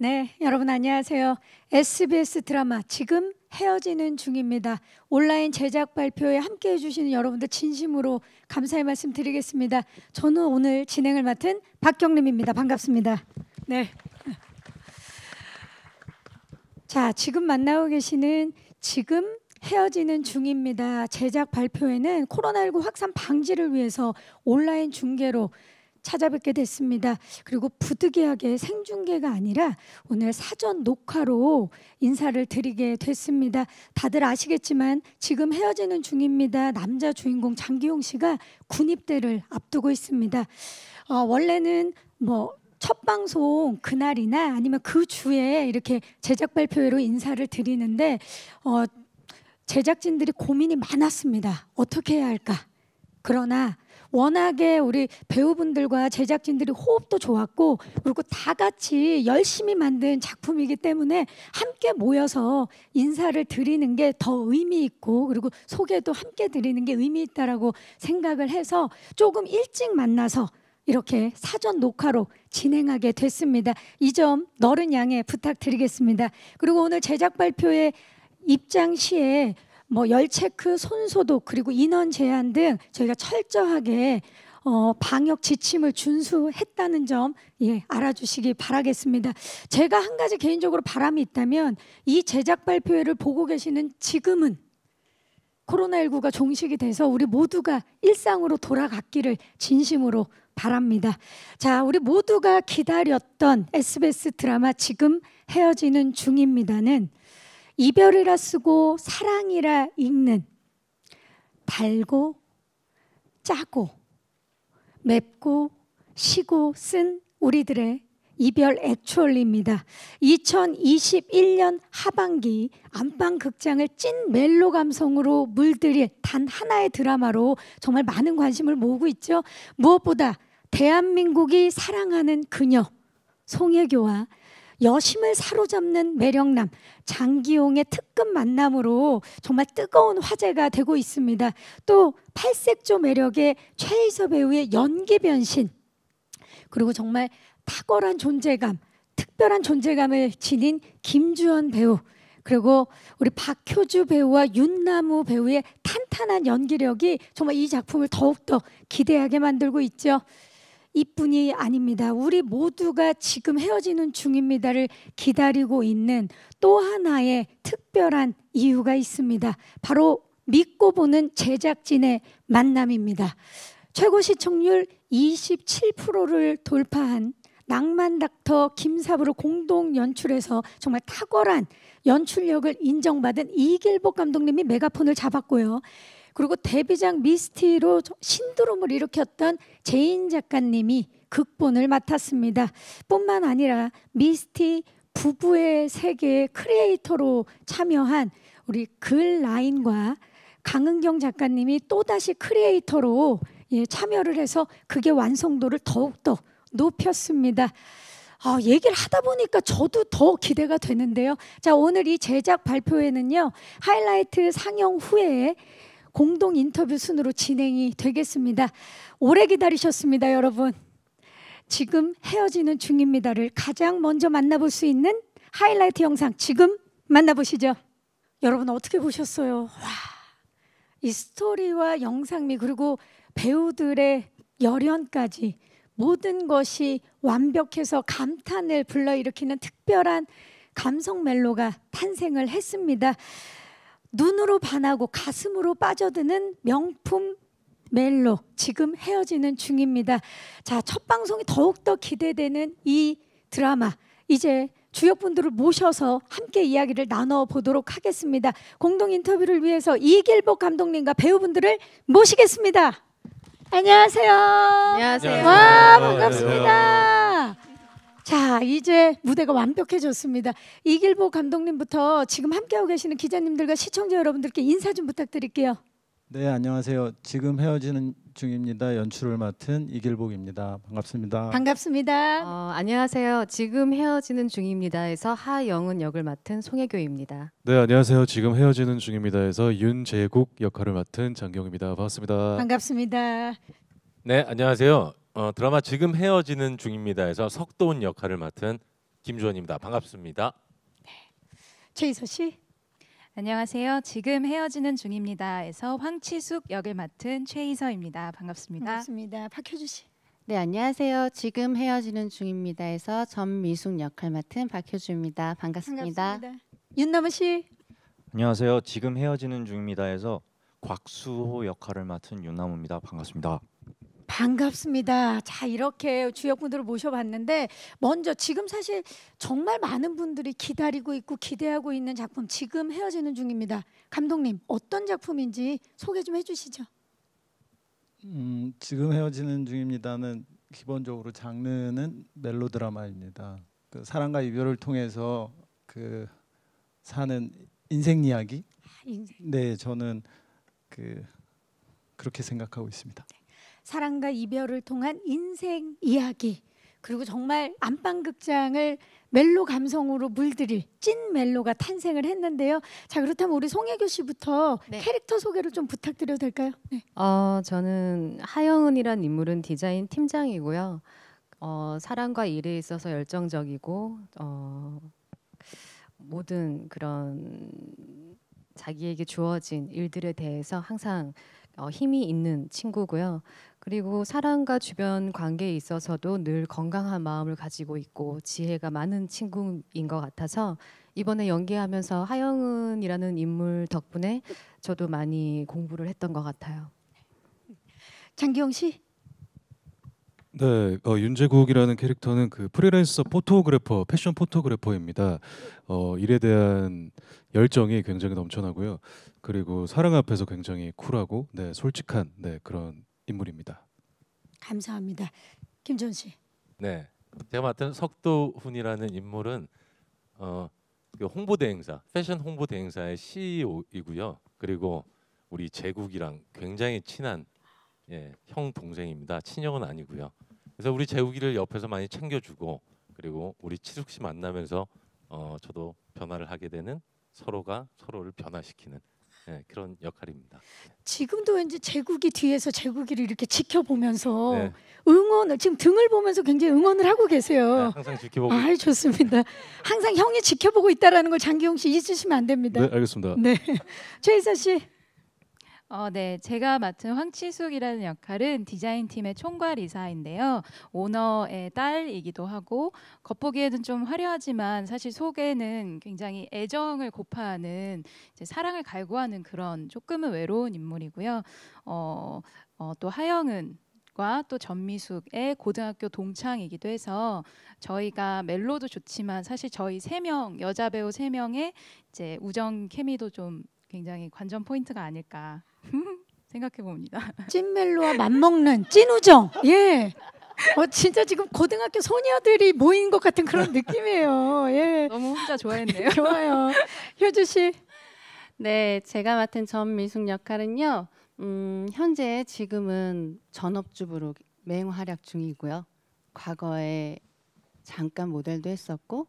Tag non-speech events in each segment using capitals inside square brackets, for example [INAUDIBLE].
네, 여러분 안녕하세요. SBS 드라마 지금 헤어지는 중입니다. 온라인 제작 발표에 함께 해주시는 여러분들 진심으로 감사의 말씀 드리겠습니다. 저는 오늘 진행을 맡은 박경림입니다. 반갑습니다. 네. 자, 지금 만나고 계시는 지금 헤어지는 중입니다. 제작 발표에는 코로나19 확산 방지를 위해서 온라인 중계로 찾아뵙게 됐습니다. 그리고 부득이하게 생중계가 아니라 오늘 사전 녹화로 인사를 드리게 됐습니다. 다들 아시겠지만 지금 헤어지는 중입니다. 남자 주인공 장기용 씨가 군입대를 앞두고 있습니다. 어, 원래는 뭐 첫 방송 그날이나 아니면 그 주에 이렇게 제작 발표회로 인사를 드리는데 어, 제작진들이 고민이 많았습니다. 어떻게 해야 할까? 그러나 워낙에 우리 배우분들과 제작진들이 호흡도 좋았고 그리고 다 같이 열심히 만든 작품이기 때문에 함께 모여서 인사를 드리는 게 더 의미 있고 그리고 소개도 함께 드리는 게 의미 있다라고 생각을 해서 조금 일찍 만나서 이렇게 사전 녹화로 진행하게 됐습니다. 이 점 너른 양해 부탁드리겠습니다. 그리고 오늘 제작 발표에 입장 시에 뭐열 체크, 손 소독 그리고 인원 제한 등 저희가 철저하게 어, 방역 지침을 준수했다는 점 예, 알아주시기 바라겠습니다. 제가 한 가지 개인적으로 바람이 있다면 이 제작 발표회를 보고 계시는 지금은 코로나19가 종식이 돼서 우리 모두가 일상으로 돌아갔기를 진심으로 바랍니다. 자, 우리 모두가 기다렸던 SBS 드라마 지금 헤어지는 중입니다는 이별이라 쓰고 사랑이라 읽는 달고 짜고 맵고 시고 쓴 우리들의 이별 액츄얼리입니다. 2021년 하반기 안방 극장을 찐 멜로 감성으로 물들일 단 하나의 드라마로 정말 많은 관심을 모으고 있죠. 무엇보다 대한민국이 사랑하는 그녀 송혜교와 여심을 사로잡는 매력남 장기용의 특급 만남으로 정말 뜨거운 화제가 되고 있습니다. 또 팔색조 매력의 최희서 배우의 연기 변신 그리고 정말 탁월한 존재감, 특별한 존재감을 지닌 김주현 배우 그리고 우리 박효주 배우와 윤나무 배우의 탄탄한 연기력이 정말 이 작품을 더욱더 기대하게 만들고 있죠. 이뿐이 아닙니다. 우리 모두가 지금 헤어지는 중입니다를 기다리고 있는 또 하나의 특별한 이유가 있습니다. 바로 믿고 보는 제작진의 만남입니다. 최고 시청률 27%를 돌파한 낭만 닥터 김사부를 공동 연출해서 정말 탁월한 연출력을 인정받은 이길복 감독님이 메가폰을 잡았고요. 그리고 데뷔작 미스티로 신드롬을 일으켰던 제인 작가님이 극본을 맡았습니다. 뿐만 아니라 미스티 부부의 세계의 크리에이터로 참여한 우리 글 라인과 강은경 작가님이 또다시 크리에이터로 예, 참여를 해서 그게 완성도를 더욱더 높였습니다. 아, 얘기를 하다 보니까 저도 더 기대가 되는데요. 자, 오늘 이 제작 발표회는요, 하이라이트 상영 후에 공동 인터뷰 순으로 진행이 되겠습니다. 오래 기다리셨습니다, 여러분. 지금 헤어지는 중입니다를 가장 먼저 만나볼 수 있는 하이라이트 영상 지금 만나보시죠. 여러분 어떻게 보셨어요? 와, 이 스토리와 영상미 그리고 배우들의 열연까지 모든 것이 완벽해서 감탄을 불러일으키는 특별한 감성 멜로가 탄생을 했습니다. 눈으로 반하고 가슴으로 빠져드는 명품 멜로 지금 헤어지는 중입니다. 자, 첫 방송이 더욱더 기대되는 이 드라마 이제 주역분들을 모셔서 함께 이야기를 나눠보도록 하겠습니다. 공동 인터뷰를 위해서 이길복 감독님과 배우분들을 모시겠습니다. 안녕하세요. 안녕하세요. 와, 반갑습니다. 안녕하세요. 자, 이제 무대가 완벽해졌습니다. 이길보 감독님부터 지금 함께하고 계시는 기자님들과 시청자 여러분들께 인사 좀 부탁드릴게요. 네, 안녕하세요. 지금 헤어지는 중입니다. 연출을 맡은 이길복입니다. 반갑습니다. 반갑습니다. 어, 안녕하세요. 지금 헤어지는 중입니다에서 하영은 역을 맡은 송혜교입니다. 네, 안녕하세요. 지금 헤어지는 중입니다에서 윤재국 역할을 맡은 장경입니다. 반갑습니다. 반갑습니다. 네, 안녕하세요. 어, 드라마 지금 헤어지는 중입니다에서 석도훈 역할을 맡은 김주원입니다. 반갑습니다. 네. 최희서 씨. 안녕하세요. 지금 헤어지는 중입니다에서 황치숙 역을 맡은 최희서입니다. 반갑습니다. 반갑습니다. 박효주 씨. 네, 안녕하세요. 지금 헤어지는 중입니다에서 전미숙 역할 맡은 박효주입니다. 반갑습니다. 반갑습니다. 윤남은 씨. 안녕하세요. 지금 헤어지는 중입니다에서 곽수호 역할을 맡은 윤남우입니다 반갑습니다. 반갑습니다. 자, 이렇게 주역분들을 모셔봤는데 먼저 지금 사실 정말 많은 분들이 기다리고 있고 기대하고 있는 작품 지금 헤어지는 중입니다. 감독님, 어떤 작품인지 소개 좀 해주시죠. 음, 지금 헤어지는 중입니다는 기본적으로 장르는 멜로드라마입니다. 그 사랑과 이별을 통해서 그 사는 인생 이야기. 아, 인생. 네, 저는 그 그렇게 생각하고 있습니다. 네. 사랑과 이별을 통한 인생 이야기 그리고 정말 안방 극장을 멜로 감성으로 물들일 찐 멜로가 탄생을 했는데요. 자 그렇다면 우리 송혜교 씨부터 네. 캐릭터 소개를 좀 부탁드려도 될까요? 네. 어, 저는 하영은이란 인물은 디자인 팀장이고요. 어, 사랑과 일에 있어서 열정적이고 어, 모든 그런 자기에게 주어진 일들에 대해서 항상 어, 힘이 있는 친구고요. 그리고 사랑과 주변 관계에 있어서도 늘 건강한 마음을 가지고 있고 지혜가 많은 친구인 것 같아서 이번에 연기하면서 하영은이라는 인물 덕분에 저도 많이 공부를 했던 것 같아요. 장기영 씨. 네, 어, 윤재국이라는 캐릭터는 그 프리랜서 포토그래퍼, 패션 포토그래퍼입니다. 어, 일에 대한 열정이 굉장히 넘쳐나고요. 그리고 사랑 앞에서 굉장히 쿨하고 네 솔직한 네 그런 인물입니다. 감사합니다. 김준 씨. 네, 제가 맡은 석도훈이라는 인물은 어, 그 홍보대 행사, 패션 홍보대 행사의 CEO이고요. 그리고 우리 재국이랑 굉장히 친한 예, 형 동생입니다. 친형은 아니고요. 그래서 우리 재욱이를 옆에서 많이 챙겨주고 그리고 우리 치숙 씨 만나면서 어, 저도 변화를 하게 되는 서로가 서로를 변화시키는 네, 그런 역할입니다. 지금도 왠제 제국이 뒤에서 제국이를 이렇게 지켜보면서 네. 응원을 지금 등을 보면서 굉장히 응원을 하고 계세요. 네, 항상 지켜보고. 아, 좋습니다. 항상 형이 지켜보고 있다라는 걸 장기용 씨 잊으시면 안 됩니다. 네, 알겠습니다. 네, [LAUGHS] 최이사 씨. 어, 네, 제가 맡은 황치숙이라는 역할은 디자인팀의 총괄이사인데요. 오너의 딸이기도 하고 겉보기에는 좀 화려하지만 사실 속에는 굉장히 애정을 고파하는 이제 사랑을 갈구하는 그런 조금은 외로운 인물이고요. 어, 어, 또 하영은 또 전미숙의 고등학교 동창이기도 해서 저희가 멜로도 좋지만 사실 저희 세 명 여자 배우 세 명의 이제 우정 케미도 좀 굉장히 관전 포인트가 아닐까 [LAUGHS] 생각해 봅니다. 찐멜로와 맞먹는 찐우정. 예. 어 진짜 지금 고등학교 소녀들이 모인 것 같은 그런 느낌이에요. 예. 너무 혼자 그, 좋아했네요. 좋아요. 효주 씨. 네, 제가 맡은 전미숙 역할은요. 음, 현재 지금은 전업주부로 맹활약 중이고요. 과거에 잠깐 모델도 했었고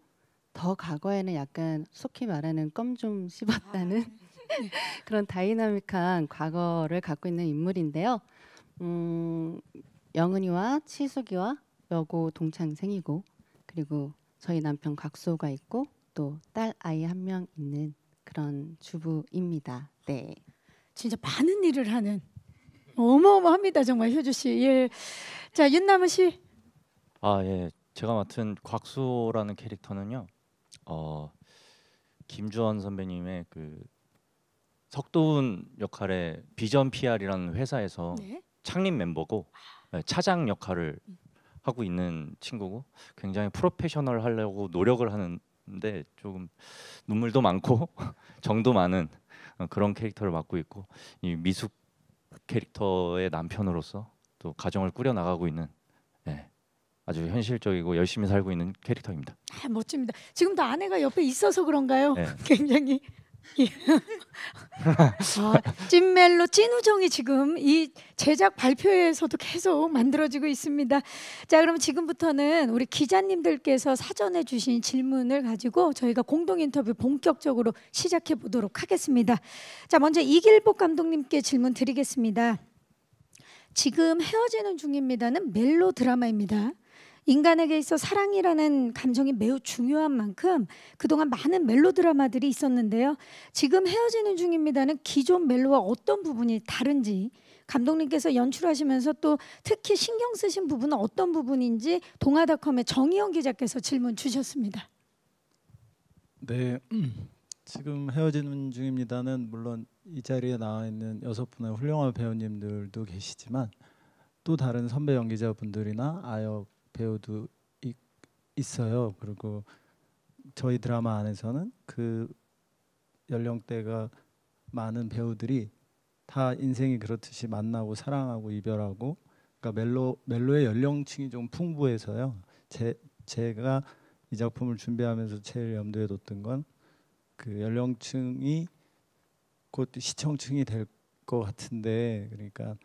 더 과거에는 약간 속히 말하는 껌 좀 씹었다는 아, 네. [LAUGHS] 그런 다이나믹한 과거를 갖고 있는 인물인데요. 음, 영은이와 치숙이와 여고 동창생이고 그리고 저희 남편 곽소가 있고 또 딸 아이 한 명 있는 그런 주부입니다. 네. 진짜 많은 일을 하는 어마어마합니다 정말 효주 씨. 예. 자 윤남은 씨. 아 예. 제가 맡은 곽수라는 캐릭터는요. 어 김주원 선배님의 그 석도훈 역할의 비전 PR이라는 회사에서 네. 창립 멤버고 아. 네, 차장 역할을 음. 하고 있는 친구고 굉장히 프로페셔널 하려고 노력을 하는데 조금 눈물도 많고 [LAUGHS] 정도 많은 어, 그런 캐릭터를 맡고 있고 이 미숙 캐릭터의 남편으로서 또 가정을 꾸려 나가고 있는 예, 아주 현실적이고 열심히 살고 있는 캐릭터입니다. 아, 멋집니다. 지금도 아내가 옆에 있어서 그런가요? 네. [LAUGHS] 굉장히 [LAUGHS] 아, 찐멜로 찐우정이 지금 이 제작 발표에서도 계속 만들어지고 있습니다. 자, 그럼 지금부터는 우리 기자님들께서 사전에 주신 질문을 가지고 저희가 공동 인터뷰 본격적으로 시작해 보도록 하겠습니다. 자, 먼저 이길복 감독님께 질문 드리겠습니다. 지금 헤어지는 중입니다는 멜로 드라마입니다. 인간에게 있어 사랑이라는 감정이 매우 중요한 만큼 그동안 많은 멜로 드라마들이 있었는데요. 지금 헤어지는 중입니다는 기존 멜로와 어떤 부분이 다른지 감독님께서 연출하시면서 또 특히 신경 쓰신 부분은 어떤 부분인지 동아닷컴의 정희영 기자께서 질문 주셨습니다. 네, [CLEARS THROAT] 지금 헤어지는 중입니다는 물론 이 자리에 나와 있는 여섯 분의 훌륭한 배우님들도 계시지만 또 다른 선배 연기자분들이나 아역 배우도 있, 있어요. 그리고 저희 드라마 안에서는 그 연령대가 많은 배우들이 다 인생이 그렇듯이 만나고 사랑하고 이별하고 그러니까 멜로 멜로의 연령층이 좀 풍부해서요. 제 제가 이 작품을 준비하면서 제일 염두에 뒀던 건 그 연령층이 곧 시청층이 될 것 같은데 그러니까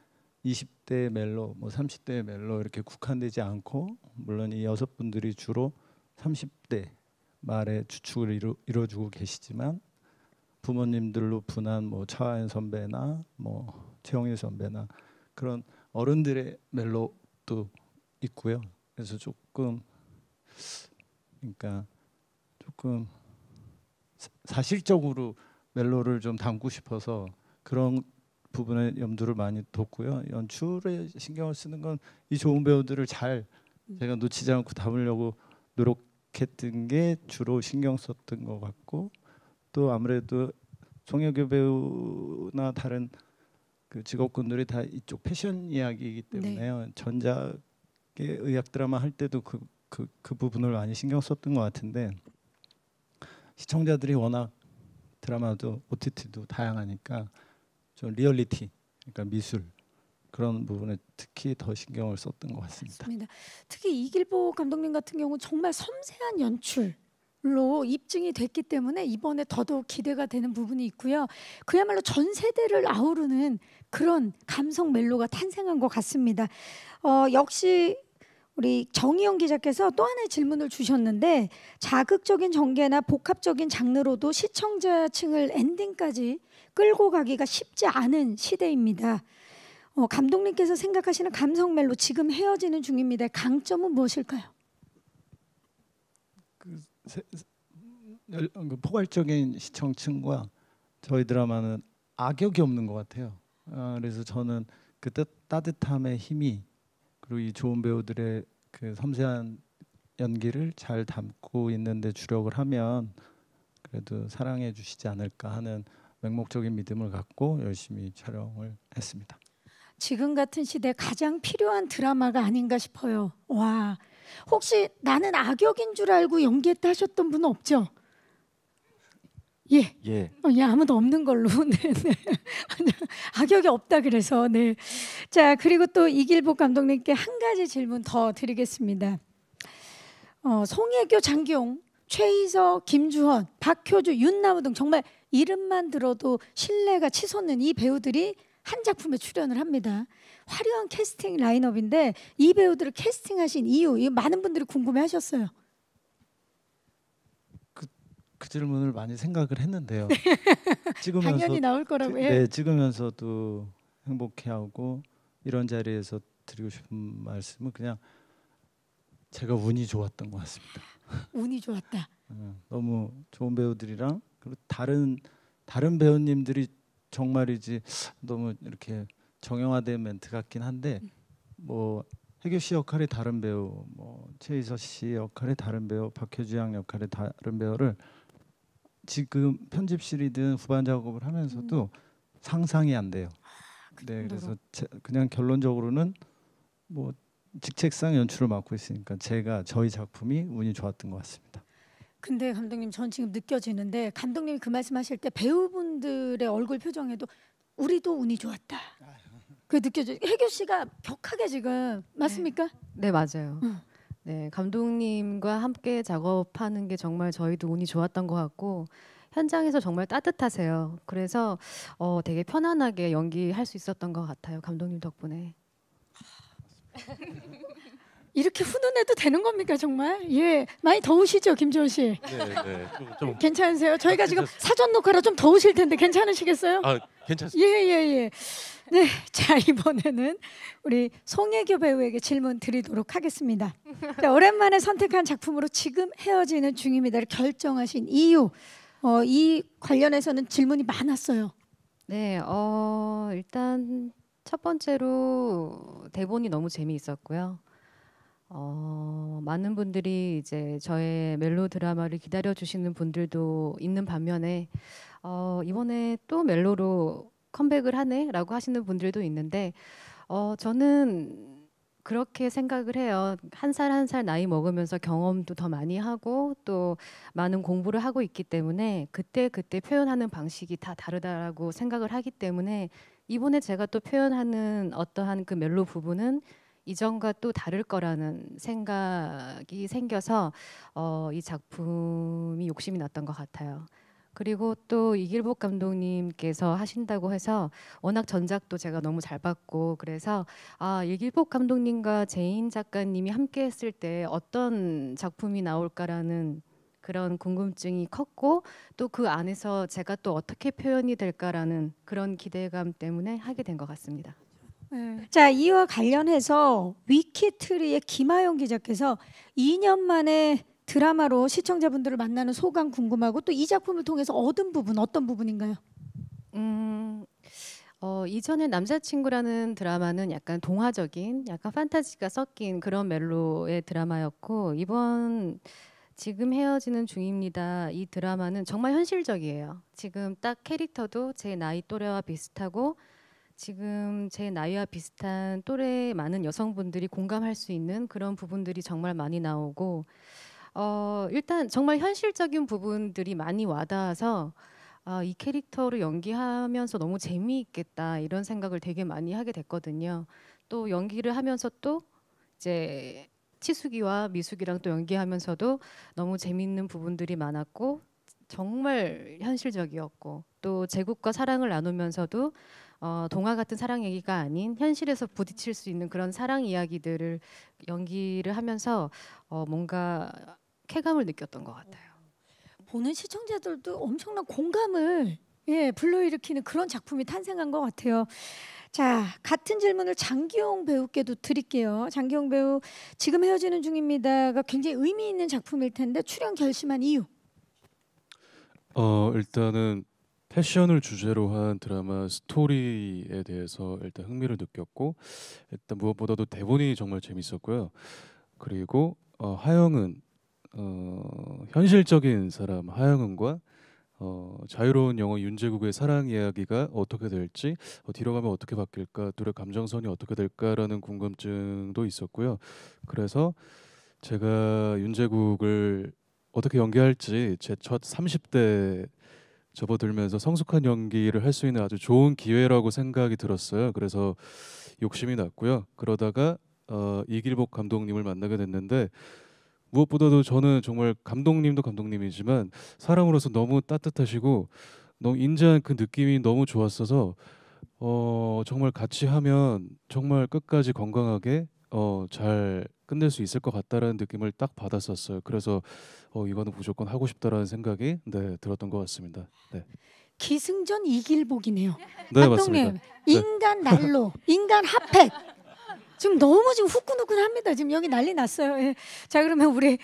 20대 멜로, 뭐 30대 멜로 이렇게 국한되지 않고 물론 이 여섯 분들이 주로 30대 말에 주축을 이루, 이루어주고 계시지만 부모님들로 분한 뭐 차하연 선배나 뭐 최영일 선배나 그런 어른들의 멜로도 있고요. 그래서 조금 그러니까 조금 사실적으로 멜로를 좀 담고 싶어서 그런 부분에 염두를 많이 뒀고요. 연출에 신경을 쓰는 건 이 좋은 배우들을 잘 제가 놓치지 않고 담으려고 노력했던 게 주로 신경 썼던 것 같고 또 아무래도 송혜교 배우나 다른 그 직업군들이 다 이쪽 패션 이야기이기 때문에 네. 전작의 의학 드라마 할 때도 그, 그, 그 부분을 많이 신경 썼던 것 같은데 시청자들이 워낙 드라마도 OTT도 다양하니까 좀 그 리얼리티, 그러니까 미술 그런 부분에 특히 더 신경을 썼던 것 같습니다. 맞습니다. 특히 이길보 감독님 같은 경우 정말 섬세한 연출. 로 입증이 됐기 때문에 이번에 더더욱 기대가 되는 부분이 있고요. 그야말로 전 세대를 아우르는 그런 감성 멜로가 탄생한 것 같습니다. 어, 역시 우리 정희영 기자께서 또 하나의 질문을 주셨는데 자극적인 전개나 복합적인 장르로도 시청자층을 엔딩까지 끌고 가기가 쉽지 않은 시대입니다. 어, 감독님께서 생각하시는 감성 멜로 지금 헤어지는 중입니다. 강점은 무엇일까요? 그, 세, 열, 그 포괄적인 시청층과 저희 드라마는 악역이 없는 것 같아요. 아, 그래서 저는 그 뜻, 따뜻함의 힘이 그리고 이 좋은 배우들의 그 섬세한 연기를 잘 담고 있는데 주력을 하면 그래도 사랑해 주시지 않을까 하는 맹목적인 믿음을 갖고 열심히 촬영을 했습니다. 지금 같은 시대 가장 필요한 드라마가 아닌가 싶어요. 와, 혹시 나는 악역인 줄 알고 연기했다 하셨던 분 없죠? 예. 예. 어, 예, 아무도 없는 걸로. [LAUGHS] 네, 네. [LAUGHS] 악역이 없다 그래서 네. 자, 그리고 또 이길복 감독님께 한 가지 질문 더 드리겠습니다. 어, 송혜교 장기용 최희석, 김주헌, 박효주, 윤나무 등 정말 이름만 들어도 신뢰가 치솟는 이 배우들이 한 작품에 출연을 합니다. 화려한 캐스팅 라인업인데 이 배우들을 캐스팅하신 이유 많은 분들이 궁금해하셨어요. 그, 그 질문을 많이 생각을 했는데요. 찍으면서 [LAUGHS] 당연히 나올 거라고 해요. 네, 찍으면서도 예. 행복해하고 이런 자리에서 드리고 싶은 말씀은 그냥 제가 운이 좋았던 것 같습니다. 운이 좋았다. 어, 너무 좋은 배우들이랑 그리고 다른 다른 배우님들이 정말이지 너무 이렇게 정형화된 멘트 같긴 한데 음. 뭐 해교 씨 역할이 다른 배우, 뭐 최희서 씨 역할이 다른 배우, 박효주 양 역할이 다른 배우를 지금 편집실이든 후반 작업을 하면서도 음. 상상이 안 돼요. 아, 그 네, 그래서 제, 그냥 결론적으로는 뭐 직책상 연출을 맡고 있으니까 제가 저희 작품이 운이 좋았던 것 같습니다. 근데 감독님 전 지금 느껴지는데 감독님이 그 말씀하실 때 배우분들의 얼굴 표정에도 우리도 운이 좋았다. 그 느껴져. 해교 씨가 격하게 지금 맞습니까? 네. 네 맞아요. 응. 네 감독님과 함께 작업하는 게 정말 저희도 운이 좋았던 것 같고 현장에서 정말 따뜻하세요. 그래서 어, 되게 편안하게 연기할 수 있었던 것 같아요. 감독님 덕분에. [LAUGHS] 이렇게 훈훈해도 되는 겁니까 정말? 예, 많이 더우시죠 김지원 씨? 네, 네, 좀, 좀 괜찮으세요? 저희가 지금 사전 녹화라 좀 더우실 텐데 괜찮으시겠어요? 아, 괜찮습니다. 예, 예, 예. 네, [LAUGHS] 자 이번에는 우리 송혜교 배우에게 질문 드리도록 하겠습니다. 자, 오랜만에 선택한 작품으로 지금 헤어지는 중입니다를 결정하신 이유, 어, 이 관련해서는 질문이 많았어요. 네, 어, 일단 첫 번째로 대본이 너무 재미있었고요. 어, 많은 분들이 이제 저의 멜로 드라마를 기다려 주시는 분들도 있는 반면에 어, 이번에 또 멜로로 컴백을 하네라고 하시는 분들도 있는데 어, 저는 그렇게 생각을 해요. 한 살 한 살 나이 먹으면서 경험도 더 많이 하고 또 많은 공부를 하고 있기 때문에 그때 그때 표현하는 방식이 다 다르다라고 생각을 하기 때문에 이번에 제가 또 표현하는 어떠한 그 멜로 부분은 이전과 또 다를 거라는 생각이 생겨서 어, 이 작품이 욕심이 났던 것 같아요. 그리고 또 이길복 감독님께서 하신다고 해서 워낙 전작도 제가 너무 잘 봤고 그래서 아 이길복 감독님과 제인 작가님이 함께 했을 때 어떤 작품이 나올까라는 그런 궁금증이 컸고 또 그 안에서 제가 또 어떻게 표현이 될까라는 그런 기대감 때문에 하게 된 것 같습니다. 네. 자 이와 관련해서 위키트리의 김하영 기자께서 2년 만에 드라마로 시청자분들을 만나는 소감 궁금하고 또 이 작품을 통해서 얻은 부분 어떤 부분인가요? 음, 어, 이전에 남자친구라는 드라마는 약간 동화적인, 약간 판타지가 섞인 그런 멜로의 드라마였고 이번 지금 헤어지는 중입니다. 이 드라마는 정말 현실적이에요. 지금 딱 캐릭터도 제 나이 또래와 비슷하고 지금 제 나이와 비슷한 또래 많은 여성분들이 공감할 수 있는 그런 부분들이 정말 많이 나오고 어, 일단 정말 현실적인 부분들이 많이 와닿아서 아, 이 캐릭터를 연기하면서 너무 재미있겠다 이런 생각을 되게 많이 하게 됐거든요. 또 연기를 하면서 또 이제 치숙이와 미숙이랑 또 연기하면서도 너무 재밌는 부분들이 많았고 정말 현실적이었고 또 제국과 사랑을 나누면서도 어, 동화 같은 사랑 얘기가 아닌 현실에서 부딪힐 수 있는 그런 사랑 이야기들을 연기를 하면서 어, 뭔가 쾌감을 느꼈던 것 같아요. 보는 시청자들도 엄청난 공감을 예, 불러일으키는 그런 작품이 탄생한 것 같아요. 자, 같은 질문을 장기용 배우께도 드릴게요. 장기용 배우 지금 헤어지는 중입니다가 굉장히 의미 있는 작품일 텐데 출연 결심한 이유. 어, 일단은 패션을 주제로 한 드라마 스토리에 대해서 일단 흥미를 느꼈고 일단 무엇보다도 대본이 정말 재밌었고요. 그리고 어, 하영은 어, 현실적인 사람 하영은과 어, 자유로운 영어 윤제국의 사랑 이야기가 어떻게 될지 어, 뒤로 가면 어떻게 바뀔까 둘의 감정선이 어떻게 될까라는 궁금증도 있었고요. 그래서 제가 윤제국을 어떻게 연기할지 제 첫 30대 접어들면서 성숙한 연기를 할 수 있는 아주 좋은 기회라고 생각이 들었어요. 그래서 욕심이 났고요. 그러다가 어, 이길복 감독님을 만나게 됐는데 무엇보다도 저는 정말 감독님도 감독님이지만 사람으로서 너무 따뜻하시고 너무 인자한 그 느낌이 너무 좋았어서 어 정말 같이 하면 정말 끝까지 건강하게 어잘 끝낼 수 있을 것 같다라는 느낌을 딱 받았었어요. 그래서 어 이거는 무조건 하고 싶다라는 생각이 네 들었던 것 같습니다. 네. 기승전 이길복이네요. 네, 맞습니다. 네. 인간 날로 인간 핫팩 지금 너무 지금 후끈후끈합니다. 지금 여기 난리 났어요. 예. 자 그러면 우리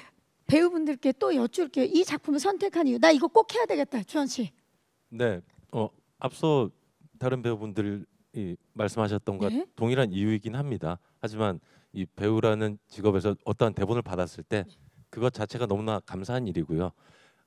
배우분들께 또 여쭐게요. 이 작품을 선택한 이유. 나 이거 꼭 해야 되겠다. 주원 씨. 네. 어, 앞서 다른 배우분들이 말씀하셨던 것과 네? 동일한 이유이긴 합니다. 하지만 이 배우라는 직업에서 어떠한 대본을 받았을 때 그것 자체가 너무나 감사한 일이고요.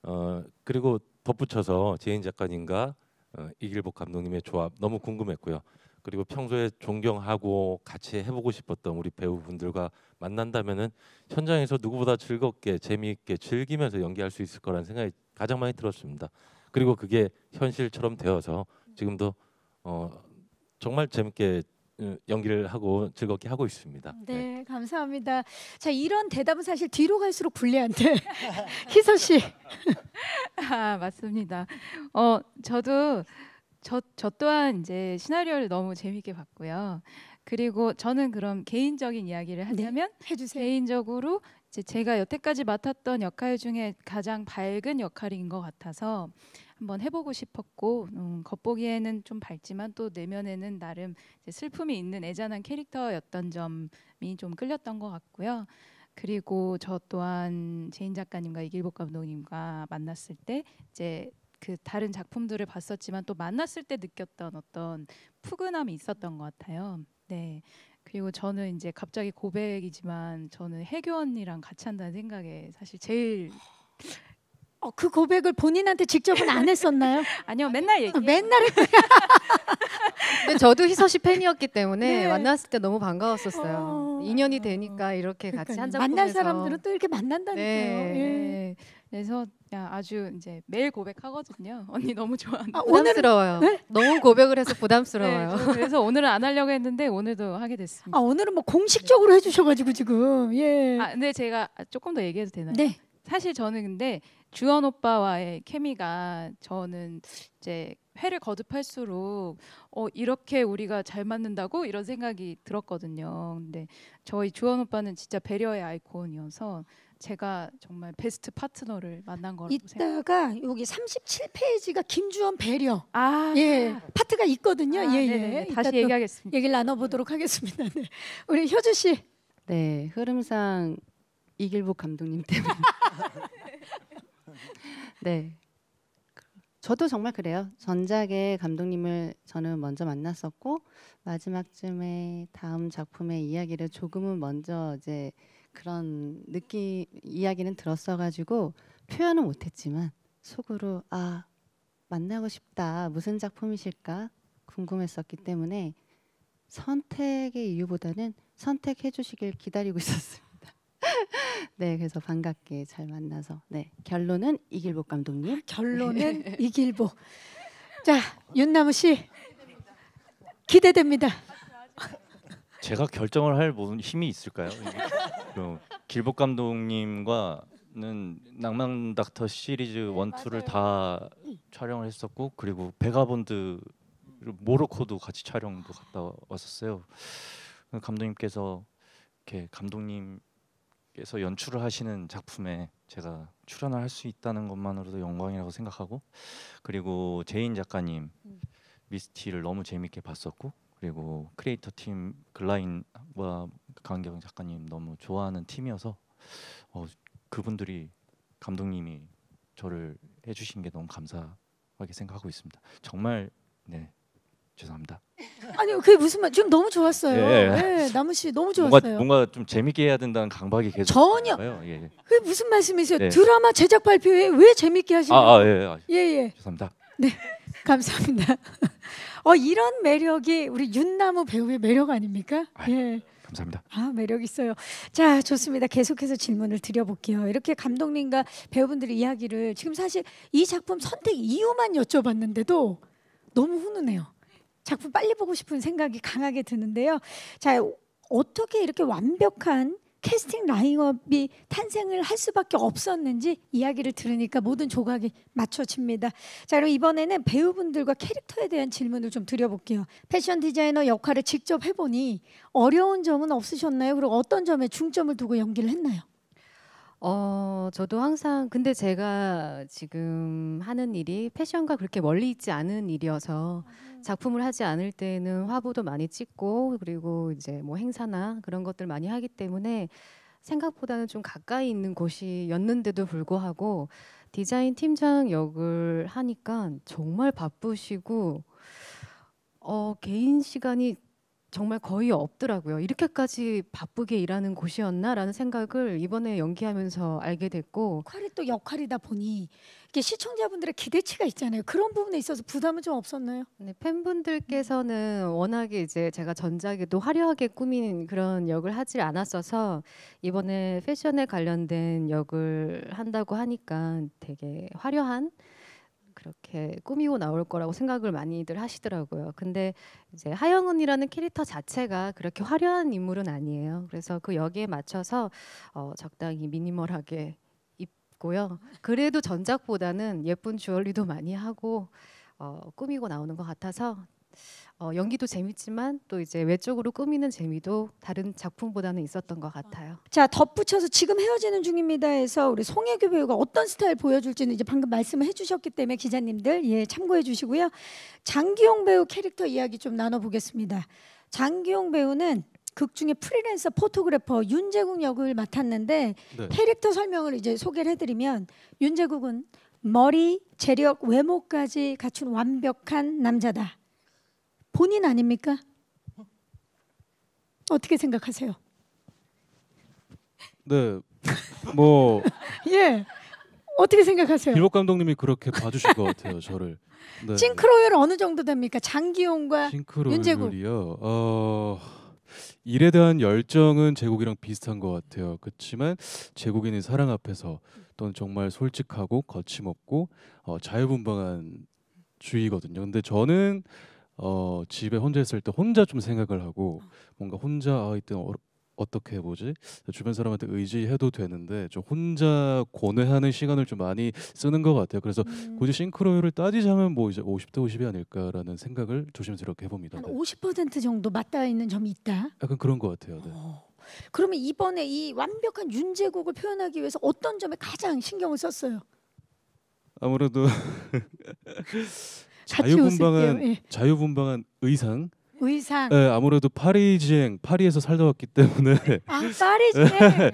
어, 그리고 덧붙여서 지인 작가님과 어, 이길복 감독님의 조합 너무 궁금했고요. 그리고 평소에 존경하고 같이 해보고 싶었던 우리 배우분들과 만난다면은 현장에서 누구보다 즐겁게 재미있게 즐기면서 연기할 수 있을 거라는 생각이 가장 많이 들었습니다. 그리고 그게 현실처럼 되어서 지금도 어, 정말 재밌게 음, 연기를 하고 즐겁게 하고 있습니다. 음, 네, 네, 감사합니다. 자, 이런 대답은 사실 뒤로 갈수록 불리한데 [LAUGHS] 희서 씨. [LAUGHS] 아, 맞습니다. 어, 저도 저, 저 또한 이제 시나리오를 너무 재밌게 봤고요. 그리고 저는 그럼 개인적인 이야기를 네, 하자면 네, 해주세요. 개인적으로 이제 제가 여태까지 맡았던 역할 중에 가장 밝은 역할인 것 같아서 한번 해보고 싶었고 음, 겉보기에는 좀 밝지만 또 내면에는 나름 슬픔이 있는 애잔한 캐릭터였던 점이 좀 끌렸던 것 같고요. 그리고 저 또한 제인 작가님과 이길복 감독님과 만났을 때 이제 그 다른 작품들을 봤었지만 또 만났을 때 느꼈던 어떤 푸근함이 있었던 것 같아요. 네. 그리고 저는 이제 갑자기 고백이지만 저는 해교 언니랑 같이 한다는 생각에 사실 제일 어, 그 고백을 본인한테 직접은 안 했었나요? [LAUGHS] 아니요, 맨날 어, 얘기. 맨날 했어요. [LAUGHS] 근데 저도 희서 씨 팬이었기 때문에 네. 만났을 때 너무 반가웠었어요. 어. 인연이 되니까 이렇게 같이 한잔 만날 사람들은 또 이렇게 만난다니까요. 네. 예. 그래서 그 아주 이제 매일 고백하거든요. [LAUGHS] 언니 너무 좋아한다. 아, 부담스러워요. 네? 너무 고백을 해서 부담스러워요. 네, [LAUGHS] 그래서 오늘은 안 하려고 했는데 오늘도 하게 됐습니다. 아 오늘은 뭐 공식적으로 네. 해주셔가지고 지금 예. 아 근데 제가 조금 더 얘기해도 되나요? 네. 사실 저는 근데 주원 오빠와의 케미가 저는 이제 회를 거듭할수록 어 이렇게 우리가 잘 맞는다고 이런 생각이 들었거든요. 근데 저희 주원 오빠는 진짜 배려의 아이콘이어서 제가 정말 베스트 파트너를 만난 거라고 생각. 이따가 여기 37페이지가 김주원 배려. 아, 예. 파트가 있거든요. 아, 예, 예. 다시 얘기하겠습니다. 얘기를 나눠 보도록 하겠습니다. 네. 우리 효주 씨. 네, 흐름상 이길복 감독님 때문에. [LAUGHS] 네. 저도 정말 그래요. 전작의 감독님을 저는 먼저 만났었고 마지막쯤에 다음 작품의 이야기를 조금은 먼저 이제 그런 느낌 이야기는 들었어가지고 표현은 못했지만 속으로 아 만나고 싶다 무슨 작품이실까 궁금했었기 때문에 선택의 이유보다는 선택해 주시길 기다리고 [LAUGHS] 있었습니다. 네, 그래서 반갑게 잘 만나서 네 결론은 이길복 감독님. [LAUGHS] 결론은 네. 이길복. 자 윤나무 씨 기대됩니다. 제가 결정을 할 무슨 힘이 있을까요? [LAUGHS] 길복 감독님과는 낭만 닥터 시리즈 네, 원, 투를 다 촬영을 했었고 그리고 베가본드 모로코도 같이 촬영도 갔다 왔었어요. 감독님께서 이렇게 감독님께서 연출을 하시는 작품에 제가 출연을 할 수 있다는 것만으로도 영광이라고 생각하고 그리고 제인 작가님 음. 미스티를 너무 재밌게 봤었고 그리고 크리에이터 팀 글라인과 강경 작가님 너무 좋아하는 팀이어서 어, 그분들이 감독님이 저를 해주신 게 너무 감사하게 생각하고 있습니다. 정말 네 죄송합니다. [LAUGHS] 아니요 그게 무슨 말? 지금 너무 좋았어요. 예, 예. 예 남은 씨 너무 좋았어요. 뭔가, 뭔가 좀 재밌게 해야 된다는 강박이 계속 전혀. 예, 예. 그게 무슨 말씀이세요? 예. 드라마 제작 발표회 왜 재밌게 하시는 거예요? 아, 아, 예, 예. 예, 예. 죄송합니다. 네 [LAUGHS] 감사합니다. 어, 이런 매력이 우리 윤나무 배우의 매력 아닙니까? 아유, 예. 감사합니다. 아 매력 있어요. 자 좋습니다. 계속해서 질문을 드려볼게요. 이렇게 감독님과 배우분들의 이야기를 지금 사실 이 작품 선택 이유만 여쭤봤는데도 너무 훈훈해요. 작품 빨리 보고 싶은 생각이 강하게 드는데요. 자 어떻게 이렇게 완벽한 캐스팅 라인업이 탄생을 할 수밖에 없었는지 이야기를 들으니까 모든 조각이 맞춰집니다. 자, 그럼 이번에는 배우분들과 캐릭터에 대한 질문을 좀 드려볼게요. 패션 디자이너 역할을 직접 해보니 어려운 점은 없으셨나요? 그리고 어떤 점에 중점을 두고 연기를 했나요? 어, 저도 항상 근데 제가 지금 하는 일이 패션과 그렇게 멀리 있지 않은 일이어서 아, 네. 작품을 하지 않을 때는 화보도 많이 찍고 그리고 이제 뭐 행사나 그런 것들 많이 하기 때문에 생각보다는 좀 가까이 있는 곳이었는데도 불구하고 디자인 팀장 역을 하니까 정말 바쁘시고 어, 개인 시간이 정말 거의 없더라고요. 이렇게까지 바쁘게 일하는 곳이었나라는 생각을 이번에 연기하면서 알게 됐고 역할이 또 역할이다 보니 이게 시청자분들의 기대치가 있잖아요. 그런 부분에 있어서 부담은 좀 없었나요? 네, 팬분들께서는 워낙에 이제 제가 전작에도 화려하게 꾸민 그런 역을 하질 않았어서 이번에 패션에 관련된 역을 한다고 하니까 되게 화려한 그렇게 꾸미고 나올 거라고 생각을 많이들 하시더라고요. 근데 이제 하영은이라는 캐릭터 자체가 그렇게 화려한 인물은 아니에요. 그래서 그 여기에 맞춰서 어, 적당히 미니멀하게 입고요. 그래도 전작보다는 예쁜 주얼리도 많이 하고 어, 꾸미고 나오는 것 같아서 어, 연기도 재밌지만 또 이제 외적으로 꾸미는 재미도 다른 작품보다는 있었던 것 같아요. 자 덧붙여서 지금 헤어지는 중입니다에서 우리 송혜교 배우가 어떤 스타일 보여줄지는 이제 방금 말씀을 해주셨기 때문에 기자님들 예 참고해 주시고요. 장기용 배우 캐릭터 이야기 좀 나눠보겠습니다. 장기용 배우는 극 중에 프리랜서 포토그래퍼 윤재국 역을 맡았는데 네. 캐릭터 설명을 이제 소개를 해드리면 윤재국은 머리, 재력, 외모까지 갖춘 완벽한 남자다. 본인 아닙니까? 어떻게 생각하세요? 네. 뭐 [LAUGHS] 예. 어떻게 생각하세요? 빌복 감독님이 그렇게 봐주실 것 같아요, 저를. 네. 싱크로율 어느 정도 됩니까? 장기용과 윤재국. 요 어, 일에 대한 열정은 제국이랑 비슷한 것 같아요. 그렇지만 제국인의 사랑 앞에서 또는 정말 솔직하고 거침없고 어, 자유분방한 주의거든요. 근데 저는 어 집에 혼자 있을 때 혼자 좀 생각을 하고 뭔가 혼자 아 이때 어, 어떻게 해보지 주변 사람한테 의지해도 되는데 좀 혼자 고뇌하는 시간을 좀 많이 쓰는 것 같아요. 그래서 음. 굳이 싱크로율을 따지자면 뭐 이제 50대 50이 아닐까라는 생각을 조심스럽게 해봅니다. 한50% 정도 맞닿아 있는 점이 있다. 약간 그런 것 같아요. 네. 어. 그러면 이번에 이 완벽한 윤제곡을 표현하기 위해서 어떤 점에 가장 신경을 썼어요? 아무래도 [LAUGHS] 자유분방한 예. 자유분방한 의상. 의상. 네, 아무래도 파리 지행 파리에서 살다 왔기 때문에. [LAUGHS] 아 파리 지행. [LAUGHS]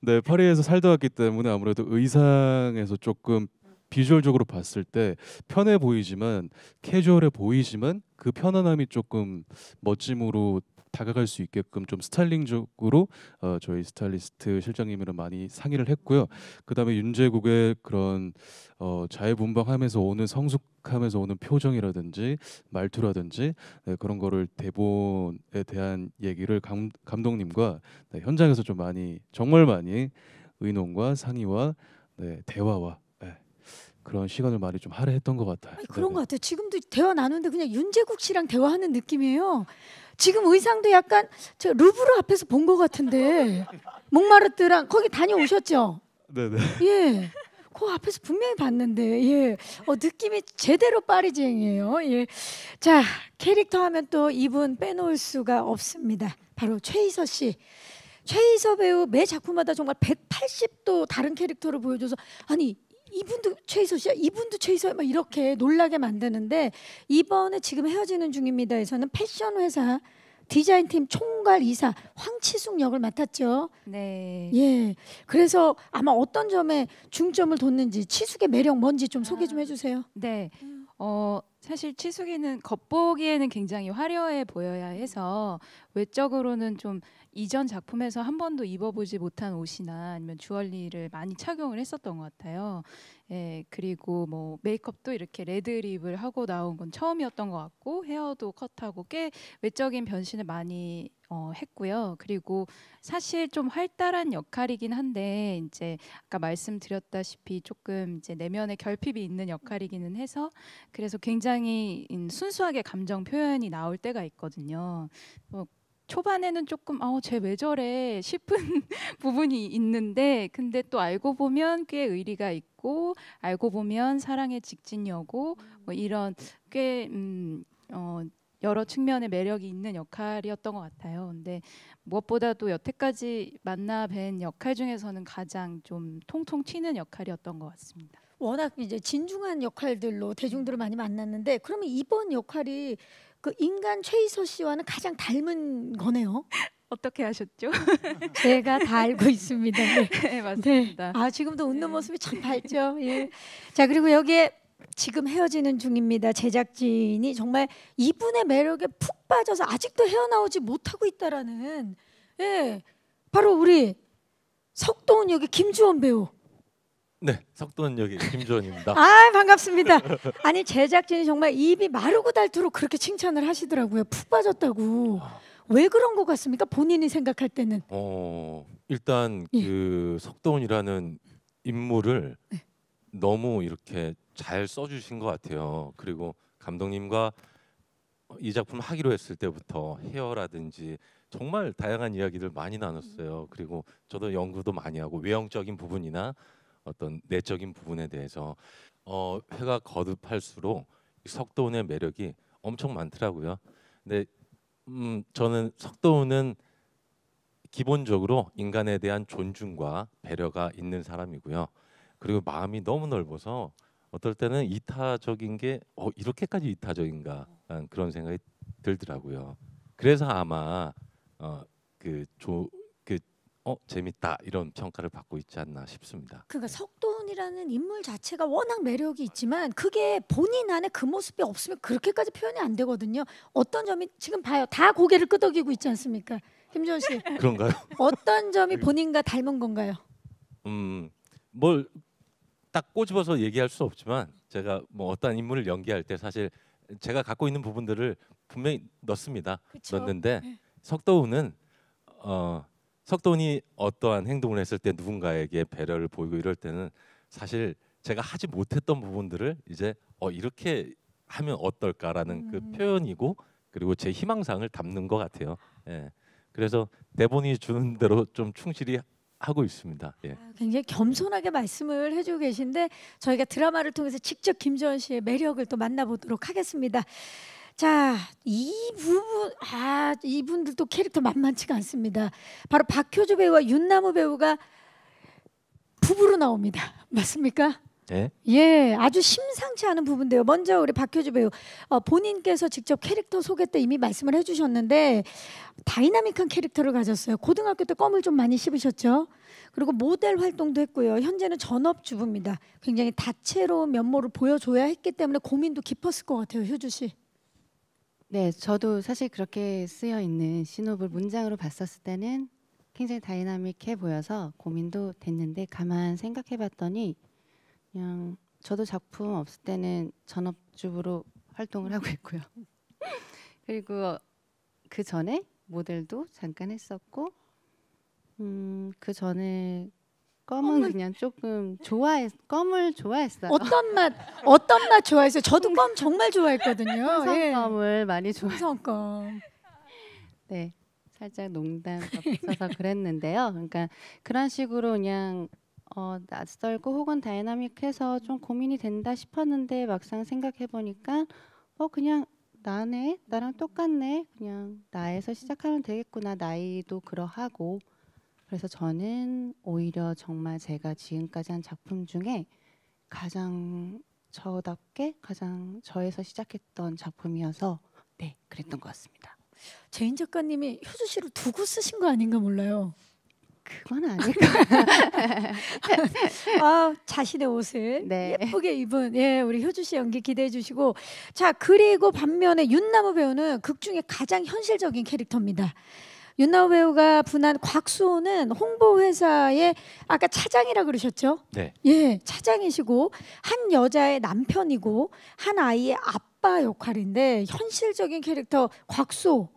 네, 파리에서 살다 왔기 때문에 아무래도 의상에서 조금 비주얼적으로 봤을 때 편해 보이지만 캐주얼해 보이지만 그 편안함이 조금 멋짐으로 다가갈 수 있게끔 좀 스타일링적으로 어, 저희 스타일리스트 실장님이랑 많이 상의를 했고요. 그다음에 윤재국의 그런 어, 자해분방하면서 오는 성숙하면서 오는 표정이라든지 말투라든지 네, 그런 거를 대본에 대한 얘기를 감, 감독님과 네, 현장에서 좀 많이 정말 많이 의논과 상의와 네, 대화와 그런 시간을 많이 좀 할애했던 것 같아요. 아니, 그런 네, 것 네. 같아요. 지금도 대화 나누는데 그냥 윤재국 씨랑 대화하는 느낌이에요. 지금 의상도 약간 저 루브르 앞에서 본 것 같은데 목마르트랑 거기 다녀오셨죠? 네네. 네. 예. 그 앞에서 분명히 봤는데 예. 어, 느낌이 제대로 파리쟁이에요. 예. 자, 캐릭터 하면 또 이분 빼놓을 수가 없습니다. 바로 최희서 씨. 최희서 배우 매 작품마다 정말 180도 다른 캐릭터를 보여줘서 아니 이분도 최희소 씨야, 이분도 최희소야, 막 이렇게 놀라게 만드는데 이번에 지금 헤어지는 중입니다에서는 패션 회사 디자인팀 총괄 이사 황치숙 역을 맡았죠. 네. 예. 그래서 아마 어떤 점에 중점을 뒀는지 치숙의 매력 뭔지 좀 소개 아, 좀 해주세요. 네. 음. 어 사실 치숙이는 겉보기에는 굉장히 화려해 보여야 해서 외적으로는 좀 이전 작품에서 한 번도 입어보지 못한 옷이나 아니면 주얼리를 많이 착용을 했었던 것 같아요. 예, 그리고 뭐 메이크업도 이렇게 레드립을 하고 나온 건 처음이었던 것 같고 헤어도 컷하고 꽤 외적인 변신을 많이 어, 했고요. 그리고 사실 좀 활달한 역할이긴 한데 이제 아까 말씀드렸다시피 조금 이제 내면의 결핍이 있는 역할이기는 해서 그래서 굉장히 순수하게 감정 표현이 나올 때가 있거든요. 뭐 초반에는 조금 아, 어, 우 쟤왜 저래 싶은 [LAUGHS] 부분이 있는데 근데 또 알고 보면 꽤 의리가 있고 알고 보면 사랑의 직진여고 뭐 이런 꽤 음, 어, 여러 측면의 매력이 있는 역할이었던 것 같아요. 근데 무엇보다도 여태까지 만나 뵌 역할 중에서는 가장 좀 통통 튀는 역할이었던 것 같습니다. 워낙 이제 진중한 역할들로 대중들을 많이 만났는데 그러면 이번 역할이 그 인간 최희서 씨와는 가장 닮은 거네요. [LAUGHS] 어떻게 하셨죠? [LAUGHS] 제가 다 알고 있습니다. [LAUGHS] 네, 맞습니다. 네. 아 지금도 웃는 네. 모습이 참 밝죠. 예. 자 그리고 여기에 지금 헤어지는 중입니다. 제작진이 정말 이분의 매력에 푹 빠져서 아직도 헤어나오지 못하고 있다라는 예 바로 우리 석도훈 여기 김주원 배우. 네, 석도훈 여기 김주원입니다. 아 반갑습니다. 아니 제작진이 정말 입이 마르고 닳도록 그렇게 칭찬을 하시더라고요. 푹 빠졌다고. 왜 그런 것 같습니까? 본인이 생각할 때는. 어 일단 예. 그 석도훈이라는 인물을 네. 너무 이렇게 잘 써주신 것 같아요. 그리고 감독님과 이 작품 하기로 했을 때부터 헤어라든지 정말 다양한 이야기들 많이 나눴어요. 그리고 저도 연구도 많이 하고 외형적인 부분이나 어떤 내적인 부분에 대해서 어, 회가 거듭할수록 석도운의 매력이 엄청 많더라고요. 근데 음, 저는 석도운은 기본적으로 인간에 대한 존중과 배려가 있는 사람이고요. 그리고 마음이 너무 넓어서 어떨 때는 이타적인 게 어, 이렇게까지 이타적인가 그런 생각이 들더라고요. 그래서 아마 어, 그 조 그, 어 재밌다 이런 평가를 받고 있지 않나 싶습니다. 그러니까 네. 석도이라는 인물 자체가 워낙 매력이 있지만 그게 본인 안에 그 모습이 없으면 그렇게까지 표현이 안 되거든요. 어떤 점이 지금 봐요. 다 고개를 끄덕이고 있지 않습니까? 김준 씨. [LAUGHS] 그런가요? 어떤 점이 그 본인과 닮은 건가요? 음. 뭘딱 꼬집어서 얘기할 수 없지만 제가 뭐 어떤 인물을 연기할 때 사실 제가 갖고 있는 부분들을 분명히 넣습니다. 그쵸? 넣는데 네. 석도훈은 어, 석도훈이 어떠한 행동을 했을 때 누군가에게 배려를 보이고 이럴 때는 사실 제가 하지 못했던 부분들을 이제 어, 이렇게 하면 어떨까라는 그 음. 그 표현이고 그리고 제 희망상을 담는 것 같아요. 예. 그래서 대본이 주는 대로 좀 충실히 하고 있습니다. 예. 아, 굉장히 겸손하게 말씀을 해주고 계신데 저희가 드라마를 통해서 직접 김지원 씨의 매력을 또 만나보도록 하겠습니다. 자, 이 부분 아 이분들도 캐릭터 만만치가 않습니다. 바로 박효주 배우와 윤나무 배우가 부부로 나옵니다. 맞습니까? 네? 예, 아주 심상치 않은 부분인데요. 먼저 우리 박효주 배우 어, 본인께서 직접 캐릭터 소개 때 이미 말씀을 해주셨는데 다이나믹한 캐릭터를 가졌어요. 고등학교 때 껌을 좀 많이 씹으셨죠. 그리고 모델 활동도 했고요. 현재는 전업 주부입니다. 굉장히 다채로운 면모를 보여줘야 했기 때문에 고민도 깊었을 것 같아요, 효주 씨. 네, 저도 사실 그렇게 쓰여 있는 신호를 문장으로 봤었을 때는 굉장히 다이나믹해 보여서 고민도 됐는데 가만 생각해 봤더니 그냥 저도 작품 없을 때는 전업주부로 활동을 하고 있고요. [LAUGHS] 그리고 그 전에 모델도 잠깐 했었고 음, 그 전에 껌은 그냥 조금 좋아했 껌을 좋아했어요. 어떤 맛 어떤 맛 좋아했어요? 저도 껌 정말 좋아했거든요. 성껌을 예. 많이 좋아했어요. 성껌 네. 살짝 농담 섞어서 그랬는데요. 그러니까 그런 식으로 그냥 어, 낯설고 혹은 다이나믹해서 좀 고민이 된다 싶었는데 막상 생각해 보니까 어 그냥 나네 나랑 똑같네 그냥 나에서 시작하면 되겠구나 나이도 그러하고 그래서 저는 오히려 정말 제가 지금까지 한 작품 중에 가장 저답게 가장 저에서 시작했던 작품이어서 네 그랬던 것 같습니다. 제인 작가님이 효주 씨를 두고 쓰신 거 아닌가 몰라요. 그건 아닐 거야. [LAUGHS] 아, 자신의 옷을 네. 예쁘게 입은 예, 우리 효주 씨 연기 기대해 주시고 자, 그리고 반면에 윤나무 배우는 극 중에 가장 현실적인 캐릭터입니다. 윤나무 배우가 분한 곽수호는 홍보회사의 아까 차장이라 그러셨죠? 네. 예, 차장이시고 한 여자의 남편이고 한 아이의 아빠 역할인데 현실적인 캐릭터 곽수호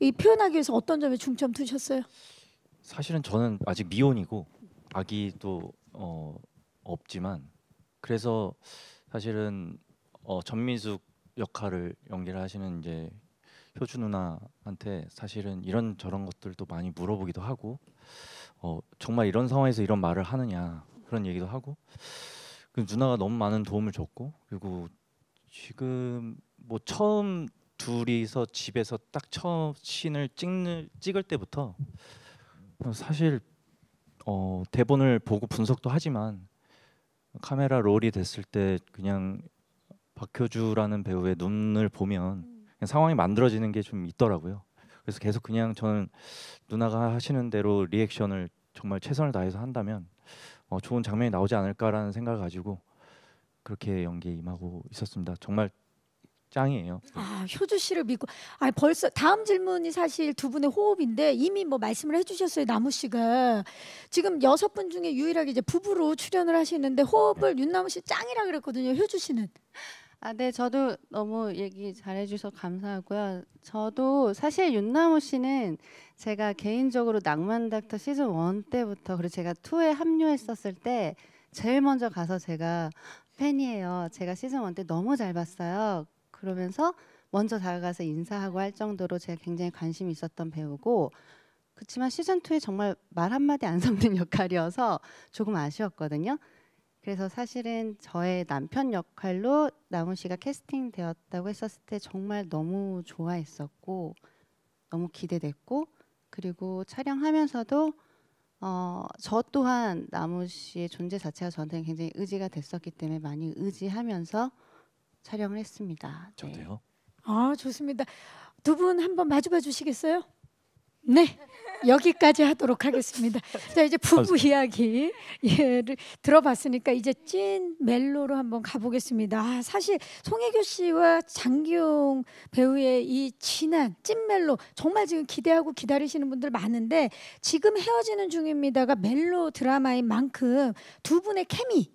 이 표현하기 위해서 어떤 점에 중점 두셨어요? 사실은 저는 아직 미혼이고 아기도 어, 없지만 그래서 사실은 어, 전민숙 역할을 연기를 하시는 이제 효주 누나한테 사실은 이런 저런 것들도 많이 물어보기도 하고 어, 정말 이런 상황에서 이런 말을 하느냐 그런 얘기도 하고 그 누나가 너무 많은 도움을 줬고 그리고 지금 뭐 처음 둘이서 집에서 딱 처음 신을 찍는 찍을 때부터 사실 어, 대본을 보고 분석도 하지만 카메라 롤이 됐을 때 그냥 박효주라는 배우의 눈을 보면 상황이 만들어지는 게 좀 있더라고요. 그래서 계속 그냥 저는 누나가 하시는 대로 리액션을 정말 최선을 다해서 한다면 어, 좋은 장면이 나오지 않을까라는 생각을 가지고 그렇게 연기에 임하고 있었습니다. 정말 짱이에요. 아 효주 씨를 믿고 아 벌써 다음 질문이 사실 두 분의 호흡인데 이미 뭐 말씀을 해주셨어요 나무 씨가 지금 여섯 분 중에 유일하게 이제 부부로 출연을 하시는데 호흡을 네. 윤나무 씨 짱이라 그랬거든요. 효주 씨는 아, 네, 저도 너무 얘기 잘해주셔서 감사하고요. 저도 사실 윤나무 씨는 제가 개인적으로 낭만 닥터 시즌 원 때부터 그리고 제가 투에 합류했었을 때 제일 먼저 가서 제가 팬이에요. 제가 시즌 원 때 너무 잘 봤어요. 그러면서 먼저 다가가서 인사하고 할 정도로 제가 굉장히 관심이 있었던 배우고 그렇지만 시즌 2에 정말 말 한마디 안 섞는 [LAUGHS] 역할이어서 조금 아쉬웠거든요. 그래서 사실은 저의 남편 역할로 나훈 씨가 캐스팅되었다고 했었을 때 정말 너무 좋아했었고 너무 기대됐고 그리고 촬영하면서도 어, 저 또한 나무 씨의 존재 자체가 저한테는 굉장히 의지가 됐었기 때문에 많이 의지하면서 촬영을 했습니다. 네. 저도요. 아 좋습니다. 두 분 한번 마주봐 주시겠어요? 네 [LAUGHS] 여기까지 하도록 하겠습니다. 자 이제 부부 이야기 예를 들어봤으니까 이제 찐 멜로로 한번 가보겠습니다. 아, 사실 송혜교 씨와 장기용 배우의 이 진한 찐 멜로 정말 지금 기대하고 기다리시는 분들 많은데 지금 헤어지는 중입니다가 멜로 드라마인 만큼 두 분의 케미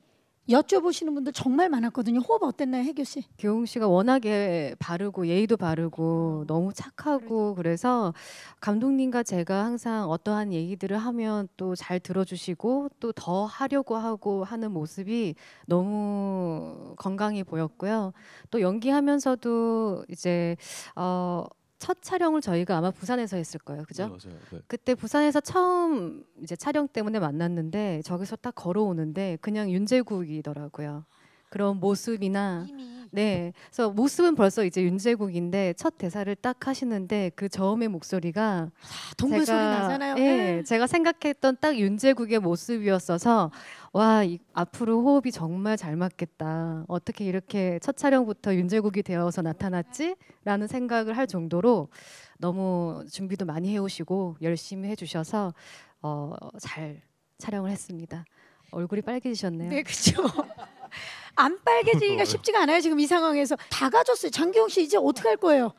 여쭤보시는 분들 정말 많았거든요. 호흡 어땠나요, 혜교 씨? 교웅 씨가 워낙에 바르고 예의도 바르고 너무 착하고 그래서 감독님과 제가 항상 어떠한 얘기들을 하면 또 잘 들어주시고 또 더 하려고 하고 하는 모습이 너무 건강해 보였고요. 또 연기하면서도 이제 어첫 촬영을 저희가 아마 부산에서 했을 거예요. 그죠? 네, 맞아요. 네. 그때 부산에서 처음 이제 촬영 때문에 만났는데 저기서 딱 걸어오는데 그냥 윤재국이더라고요. 그런 모습이나 네. 그래서 모습은 벌써 이제 윤재국인데 첫 대사를 딱 하시는데 그 저음의 목소리가 아, 동굴 소리 나잖아요. 예, 네. 제가 생각했던 딱 윤재국의 모습이었어서 와, 이, 앞으로 호흡이 정말 잘 맞겠다. 어떻게 이렇게 첫 촬영부터 윤제국이 되어서 나타났지라는 생각을 할 정도로 너무 준비도 많이 해오시고 열심히 해주셔서 어, 잘 촬영을 했습니다. 얼굴이 빨개지셨네요. 네, 그렇죠. [LAUGHS] 안 빨개지기가 어. 쉽지가 않아요. 지금 이 상황에서 다 가졌어요. 장기용 씨 이제 어떻게 할 거예요?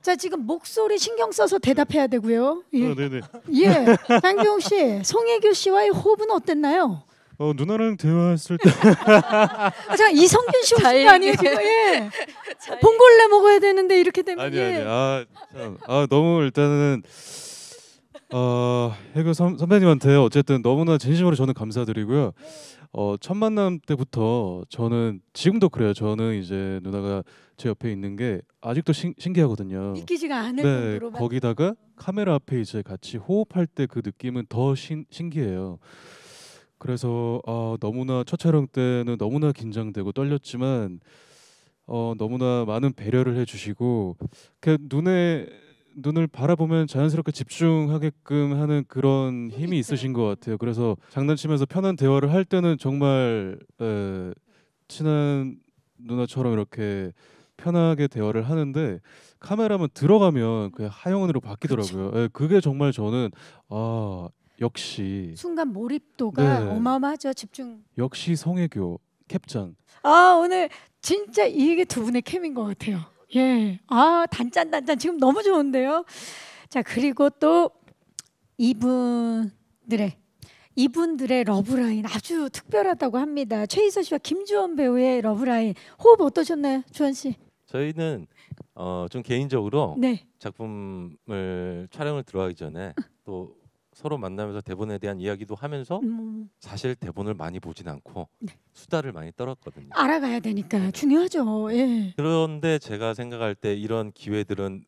자 지금 목소리 신경 써서 대답해야 되고요. 예, 어, 네네. 예. 장기용 씨, 송혜교 씨와의 호흡은 어땠나요? 어, 누나랑 대화했을 때. 아, 잠 이성균 씨 오신 거 아니에요 지금? 예. 봉골레 먹어야 되는데 이렇게 되면. 아니 아니 아, 참, 아 너무 일단은 어 해교 선, 선배님한테 어쨌든 너무나 진심으로 저는 감사드리고요. 어, 첫 만남 때부터 저는 지금도 그래요. 저는 이제 누나가 제 옆에 있는 게 아직도 신, 신기하거든요. 믿기지가 않을 네, 정도로. 거기다가 카메라 앞에 이제 같이 호흡할 때 그 느낌은 더 신, 신기해요. 그래서 아 너무나 첫 촬영 때는 너무나 긴장되고 떨렸지만 어 너무나 많은 배려를 해주시고 그 눈에 눈을 바라보면 자연스럽게 집중하게끔 하는 그런 힘이 있으신 것 같아요. 그래서 장난치면서 편한 대화를 할 때는 정말 에, 친한 누나처럼 이렇게 편하게 대화를 하는데 카메라만 들어가면 그냥 하영으로 바뀌더라고요. 예, 그게 정말 저는 아 역시 순간 몰입도가 네. 어마어마하죠. 집중. 역시 성혜교 캡전. 아 오늘 진짜 이게 두 분의 캠인 것 같아요. 예. 아 단짠 단짠 지금 너무 좋은데요. 자 그리고 또 이분들의 이분들의 러브라인 아주 특별하다고 합니다. 최희서 씨와 김주원 배우의 러브라인 호흡 어떠셨나요, 주원 씨? 저희는 어, 좀 개인적으로 네. 작품을 촬영을 들어가기 전에 또 서로 만나면서 대본에 대한 이야기도 하면서 음, 뭐, 뭐. 사실 대본을 많이 보진 않고 네. 수다를 많이 떨었거든요. 알아가야 되니까 네. 중요하죠. 예. 그런데 제가 생각할 때 이런 기회들은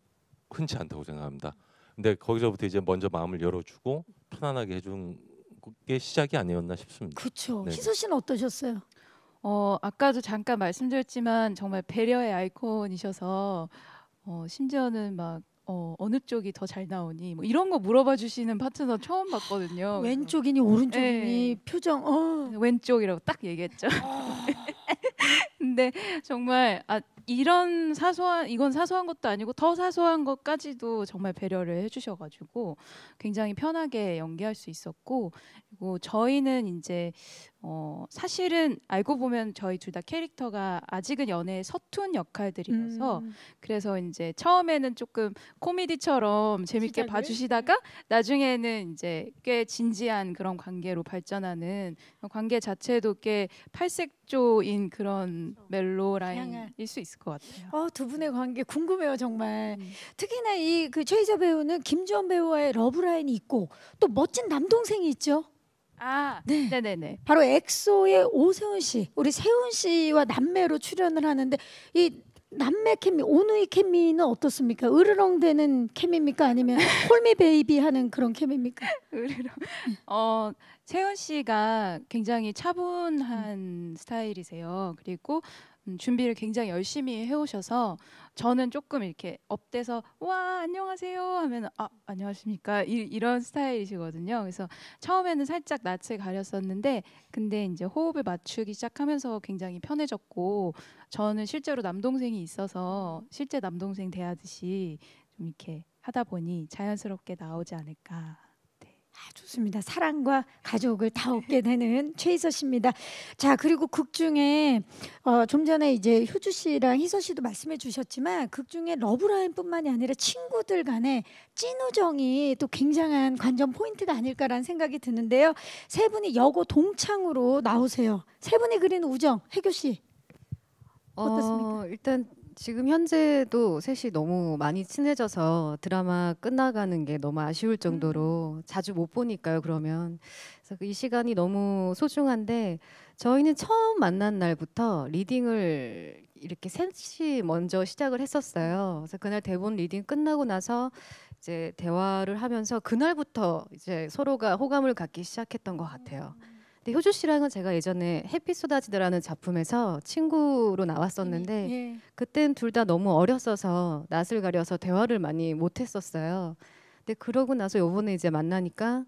흔치 않다고 생각합니다. 근데 거기서부터 이제 먼저 마음을 열어주고 편안하게 해준 게 시작이 아니었나 싶습니다. 그렇죠. 네. 희서 씨는 어떠셨어요? 어, 아까도 잠깐 말씀드렸지만 정말 배려의 아이콘이셔서 어, 심지어는 막 어, 어느 쪽이 더 잘 나오니 뭐 이런 거 물어봐 주시는 파트너 처음 봤거든요. 왼쪽이니 오른쪽이니 네. 표정 어. 왼쪽이라고 딱 얘기했죠. 아. [LAUGHS] 근데 정말 아 이런 사소한 이건 사소한 것도 아니고 더 사소한 것까지도 정말 배려를 해주셔가지고 굉장히 편하게 연기할 수 있었고 그리고 저희는 이제 어, 사실은 알고 보면 저희 둘 다 캐릭터가 아직은 연애에 서툰 역할들이라서 음. 그래서 이제 처음에는 조금 코미디처럼 재밌게 시작을? 봐주시다가 나중에는 이제 꽤 진지한 그런 관계로 발전하는 관계 자체도 꽤 팔색조인 그런 멜로라인일 수 있을 것 같아요. 어, 두 분의 관계 궁금해요 정말. 음. 특히나 이 그 최희자 배우는 김주원 배우와의 러브라인이 있고 또 멋진 남동생이 있죠. 아, 네. 네네네. 바로 엑소의 오세훈 씨, 우리 세훈 씨와 남매로 출연을 하는데 이 남매 케미, 오누이 케미는 어떻습니까? 으르렁대는 케미입니까? 아니면 홀미 [LAUGHS] 베이비 하는 그런 케미입니까? 으르렁. 어, 세훈 씨가 굉장히 차분한 음. 스타일이세요. 그리고 음, 준비를 굉장히 열심히 해오셔서 저는 조금 이렇게 업돼서 와 안녕하세요 하면 아 안녕하십니까 이, 런 스타일이시거든요. 그래서 처음에는 살짝 낯을 가렸었는데 근데 이제 호흡을 맞추기 시작하면서 굉장히 편해졌고 저는 실제로 남동생이 있어서 실제 남동생 대하듯이 좀 이렇게 하다 보니 자연스럽게 나오지 않을까 아, 좋습니다. 사랑과 가족을 다 얻게 되는 [LAUGHS] 최희서 씨입니다. 자 그리고 극 중에 어, 좀 전에 이제 효주 씨랑 희서 씨도 말씀해 주셨지만 극 중에 러브라인뿐만이 아니라 친구들 간의 찐우정이 또 굉장한 관전 포인트가 아닐까라는 생각이 드는데요. 세 분이 여고 동창으로 나오세요. 세 분이 그린 우정 해교 씨 어, 어떻습니까? 어, 일단 지금 현재도 셋이 너무 많이 친해져서 드라마 끝나가는 게 너무 아쉬울 정도로 음. 자주 못 보니까요. 그러면 그래서 그 이 시간이 너무 소중한데 저희는 처음 만난 날부터 리딩을 이렇게 셋이 먼저 시작을 했었어요. 그래서 그날 대본 리딩 끝나고 나서 이제 대화를 하면서 그날부터 이제 서로가 호감을 갖기 시작했던 것 같아요. 음. 근데 네, 효주 씨랑은 제가 예전에 해피 소다지드라는 작품에서 친구로 나왔었는데 네, 예. 그땐 둘 다 너무 어렸어서 낯을 가려서 대화를 많이 못했었어요. 근데 그러고 나서 요번에 이제 만나니까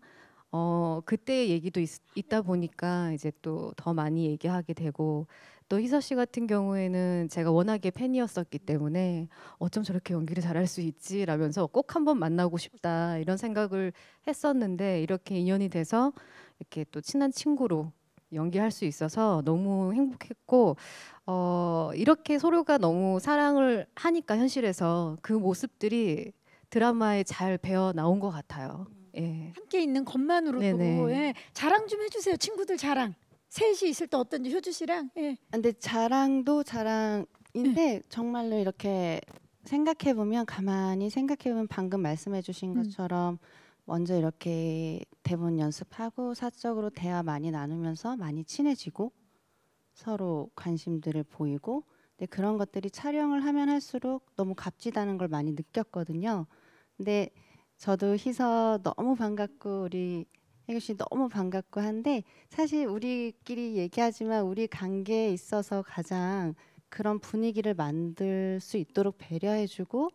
어 그때의 얘기도 있, 있다 보니까 이제 또 더 많이 얘기하게 되고 또 희서 씨 같은 경우에는 제가 워낙에 팬이었었기 때문에 어쩜 저렇게 연기를 잘할 수 있지 라면서 꼭 한번 만나고 싶다 이런 생각을 했었는데 이렇게 인연이 돼서 이렇게 또 친한 친구로 연기할 수 있어서 너무 행복했고 어, 이렇게 서로가 너무 사랑을 하니까 현실에서 그 모습들이 드라마에 잘 배어 나온 것 같아요. 예. 함께 있는 것만으로도 예. 자랑 좀 해주세요, 친구들 자랑. 셋이 있을 때 어떤지 효주 씨랑. 예. 아, 근데 자랑도 자랑인데 예. 정말로 이렇게 생각해 보면 가만히 생각해 보면 방금 말씀해 주신 음. 것처럼 음. 먼저 이렇게 대본 연습하고 사적으로 대화 많이 나누면서 많이 친해지고 서로 관심들을 보이고 근데 그런 것들이 촬영을 하면 할수록 너무 값지다는 걸 많이 느꼈거든요. 근데 저도 희서 너무 반갑고 우리 혜교 씨 너무 반갑고 한데 사실 우리끼리 얘기하지만 우리 관계에 있어서 가장 그런 분위기를 만들 수 있도록 배려해주고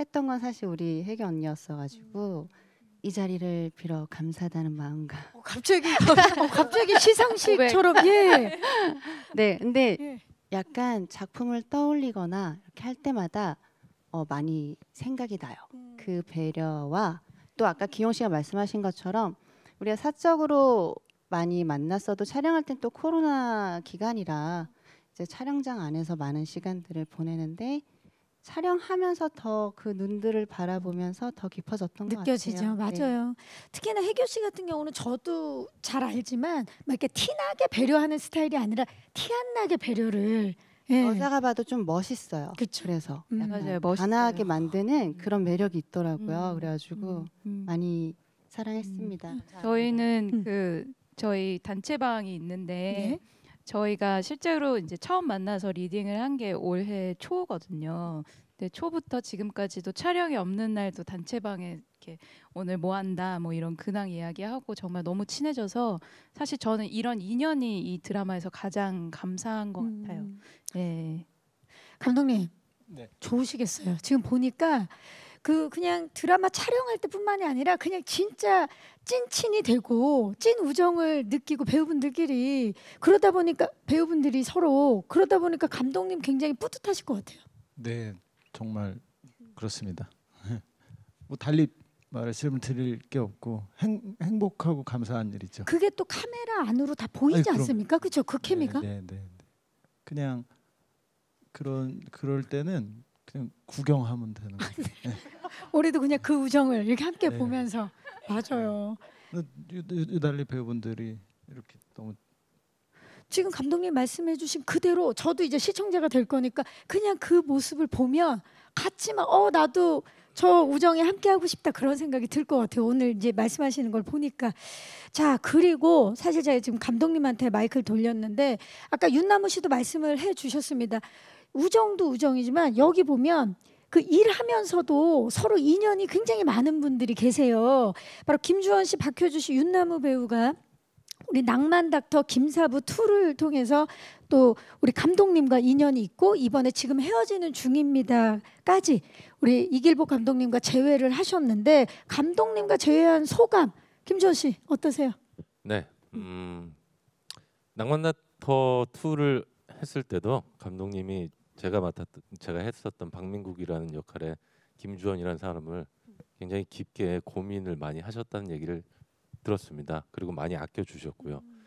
했던 건 사실 우리 혜교 언니였어가지고 음. 이 자리를 빌어 감사하다는 마음과 어, 갑자기 어, 갑자기 시상식처럼 네. 예. [LAUGHS] 네, 근데 예. 약간 작품을 떠올리거나 이렇게 할 때마다 어, 많이 생각이 나요. 음. 그 배려와 또 아까 기용 씨가 말씀하신 것처럼 우리가 사적으로 많이 만났어도 촬영할 땐 또 코로나 기간이라 이제 촬영장 안에서 많은 시간들을 보내는데 촬영하면서 더 그 눈들을 바라보면서 더 깊어졌던 것 느껴지죠. 같아요. 네. 맞아요. 네. 특히나 혜교 씨 같은 경우는 저도 잘 알지만 막 이렇게 티나게 배려하는 스타일이 아니라 티 안 나게 배려를 예. 여자가 봐도 좀 멋있어요. 그쵸. 그래서 음. 맞아요. 멋있어요. 단아하게 만드는 그런 매력이 있더라고요. 음. 그래가지고 음. 음. 많이 사랑했습니다. 음. 저희는 음. 그 저희 단체방이 있는데 네? 저희가 실제로 이제 처음 만나서 리딩을 한 게 올해 초거든요. 근데 초부터 지금까지도 촬영이 없는 날도 단체방에 이렇게 오늘 뭐 한다 뭐 이런 근황 이야기하고 정말 너무 친해져서 사실 저는 이런 인연이 이 드라마에서 가장 감사한 것 음. 같아요. 예. 네. 감독님 네. 좋으시겠어요. 지금 보니까 그 그냥 드라마 촬영할 때뿐만이 아니라 그냥 진짜 찐친이 되고 찐 우정을 느끼고 배우분들끼리 그러다 보니까 배우분들이 서로 그러다 보니까 감독님 굉장히 뿌듯하실 것 같아요. 네, 정말 그렇습니다. [LAUGHS] 뭐 달리 말씀 드릴 게 없고 행, 복하고 감사한 일이죠. 그게 또 카메라 안으로 다 보이지 아니, 않습니까? 그렇죠, 그 케미가. 네, 네, 네, 그냥 그런 그럴 때는 그냥 구경하면 되는 거예요. 네. 네. [LAUGHS] 우리도 그냥 그 우정을 이렇게 함께 네. 보면서 맞아요. 네. 네. 유달리 배우분들이 이렇게 너무 지금 감독님 말씀해주신 그대로 저도 이제 시청자가 될 거니까 그냥 그 모습을 보면 같이 막어 나도 저 우정에 함께 하고 싶다 그런 생각이 들 것 같아요. 오늘 이제 말씀하시는 걸 보니까 자 그리고 사실 제가 지금 감독님한테 마이크를 돌렸는데 아까 윤나무 씨도 말씀을 해주셨습니다. 우정도 우정이지만 여기 보면 그 일하면서도 서로 인연이 굉장히 많은 분들이 계세요. 바로 김주원 씨, 박효주 씨, 윤나무 배우가 우리 낭만 닥터 김사부 투를 통해서 또 우리 감독님과 인연이 있고 이번에 지금 헤어지는 중입니다까지 우리 이길복 감독님과 재회를 하셨는데 감독님과 재회한 소감 김주원 씨 어떠세요? 네, 음, 낭만 닥터 투를 했을 때도 감독님이 제가 맡았던 제가 했었던 박민국이라는 역할에 김주원이라는 사람을 굉장히 깊게 고민을 많이 하셨다는 얘기를 들었습니다. 그리고 많이 아껴 주셨고요. 음.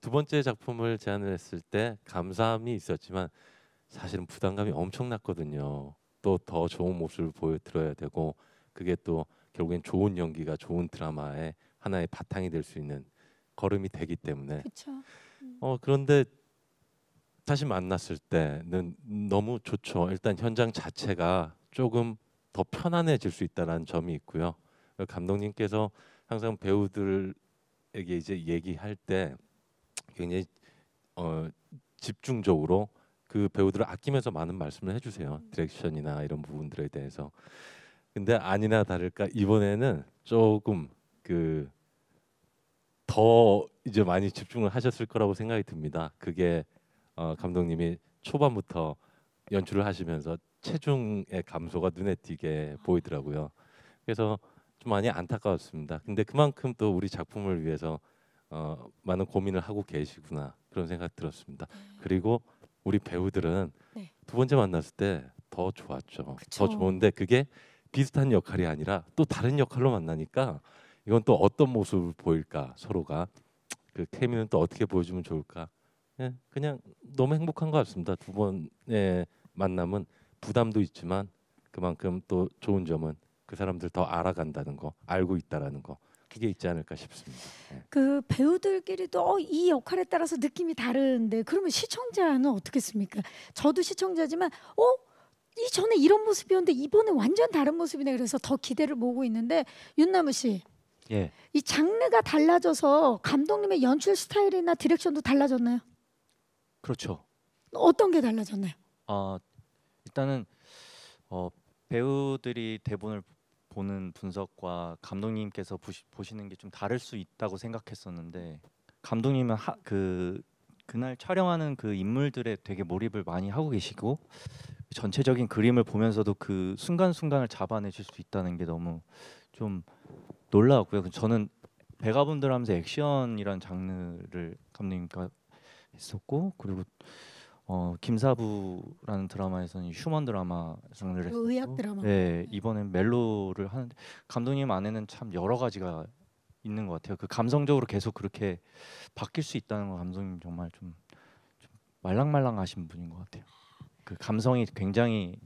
두 번째 작품을 제안을 했을 때 감사함이 있었지만 사실은 부담감이 엄청났거든요. 또 더 좋은 모습을 보여드려야 되고 그게 또 결국엔 좋은 연기가 좋은 드라마의 하나의 바탕이 될 수 있는 걸음이 되기 때문에. 그쵸. 음. 어 그런데 다시 만났을 때는 너무 좋죠. 일단 현장 자체가 조금 더 편안해질 수 있다는 점이 있고요. 감독님께서 항상 배우들에게 이제 얘기할 때 굉장히 어, 집중적으로 그 배우들을 아끼면서 많은 말씀을 해주세요. 디렉션이나 이런 부분들에 대해서. 근데 아니나 다를까 이번에는 조금 그 더 이제 많이 집중을 하셨을 거라고 생각이 듭니다. 그게 어, 감독님이 초반부터 연출을 하시면서 체중의 감소가 눈에 띄게 보이더라고요. 그래서 좀 많이 안타까웠습니다. 근데 그만큼 또 우리 작품을 위해서 어, 많은 고민을 하고 계시구나 그런 생각 들었습니다. 그리고 우리 배우들은 네. 두 번째 만났을 때 더 좋았죠. 그쵸. 더 좋은데 그게 비슷한 역할이 아니라 또 다른 역할로 만나니까 이건 또 어떤 모습을 보일까 서로가 그 케미는 또 어떻게 보여주면 좋을까 예, 그냥 너무 행복한 것 같습니다. 두 번의 만남은 부담도 있지만 그만큼 또 좋은 점은 그 사람들 더 알아간다는 거, 알고 있다라는 거. 그게 있지 않을까 싶습니다. 예. 그 배우들끼리도 어, 이 역할에 따라서 느낌이 다른데 그러면 시청자는 어떻겠습니까? 저도 시청자지만 어 이전에 이런 모습이었는데 이번에 완전 다른 모습이네 그래서 더 기대를 모으고 있는데 윤나무 씨. 예. 이 장르가 달라져서 감독님의 연출 스타일이나 디렉션도 달라졌나요? 그렇죠. 어떤 게 달라졌나요? 아 일단은 어, 배우들이 대본을 보는 분석과 감독님께서 보시, 보시는 게 좀 다를 수 있다고 생각했었는데 감독님은 하, 그 그날 촬영하는 그 인물들에 되게 몰입을 많이 하고 계시고 전체적인 그림을 보면서도 그 순간순간을 잡아내실 수 있다는 게 너무 좀 놀라웠고요. 저는 배가분들 하면서 액션이란 장르를 감독님과 있었고 그리고 어, 김사부라는 드라마에서는 휴먼 드라마 장르를 했고 어, 의학 드라마. 네, 이번엔 멜로를 하는데 감독님 안에는 참 여러 가지가 있는 것 같아요. 그 감성적으로 계속 그렇게 바뀔 수 있다는 거 감독님 정말 좀, 좀 말랑말랑하신 분인 것 같아요. 그 감성이 굉장히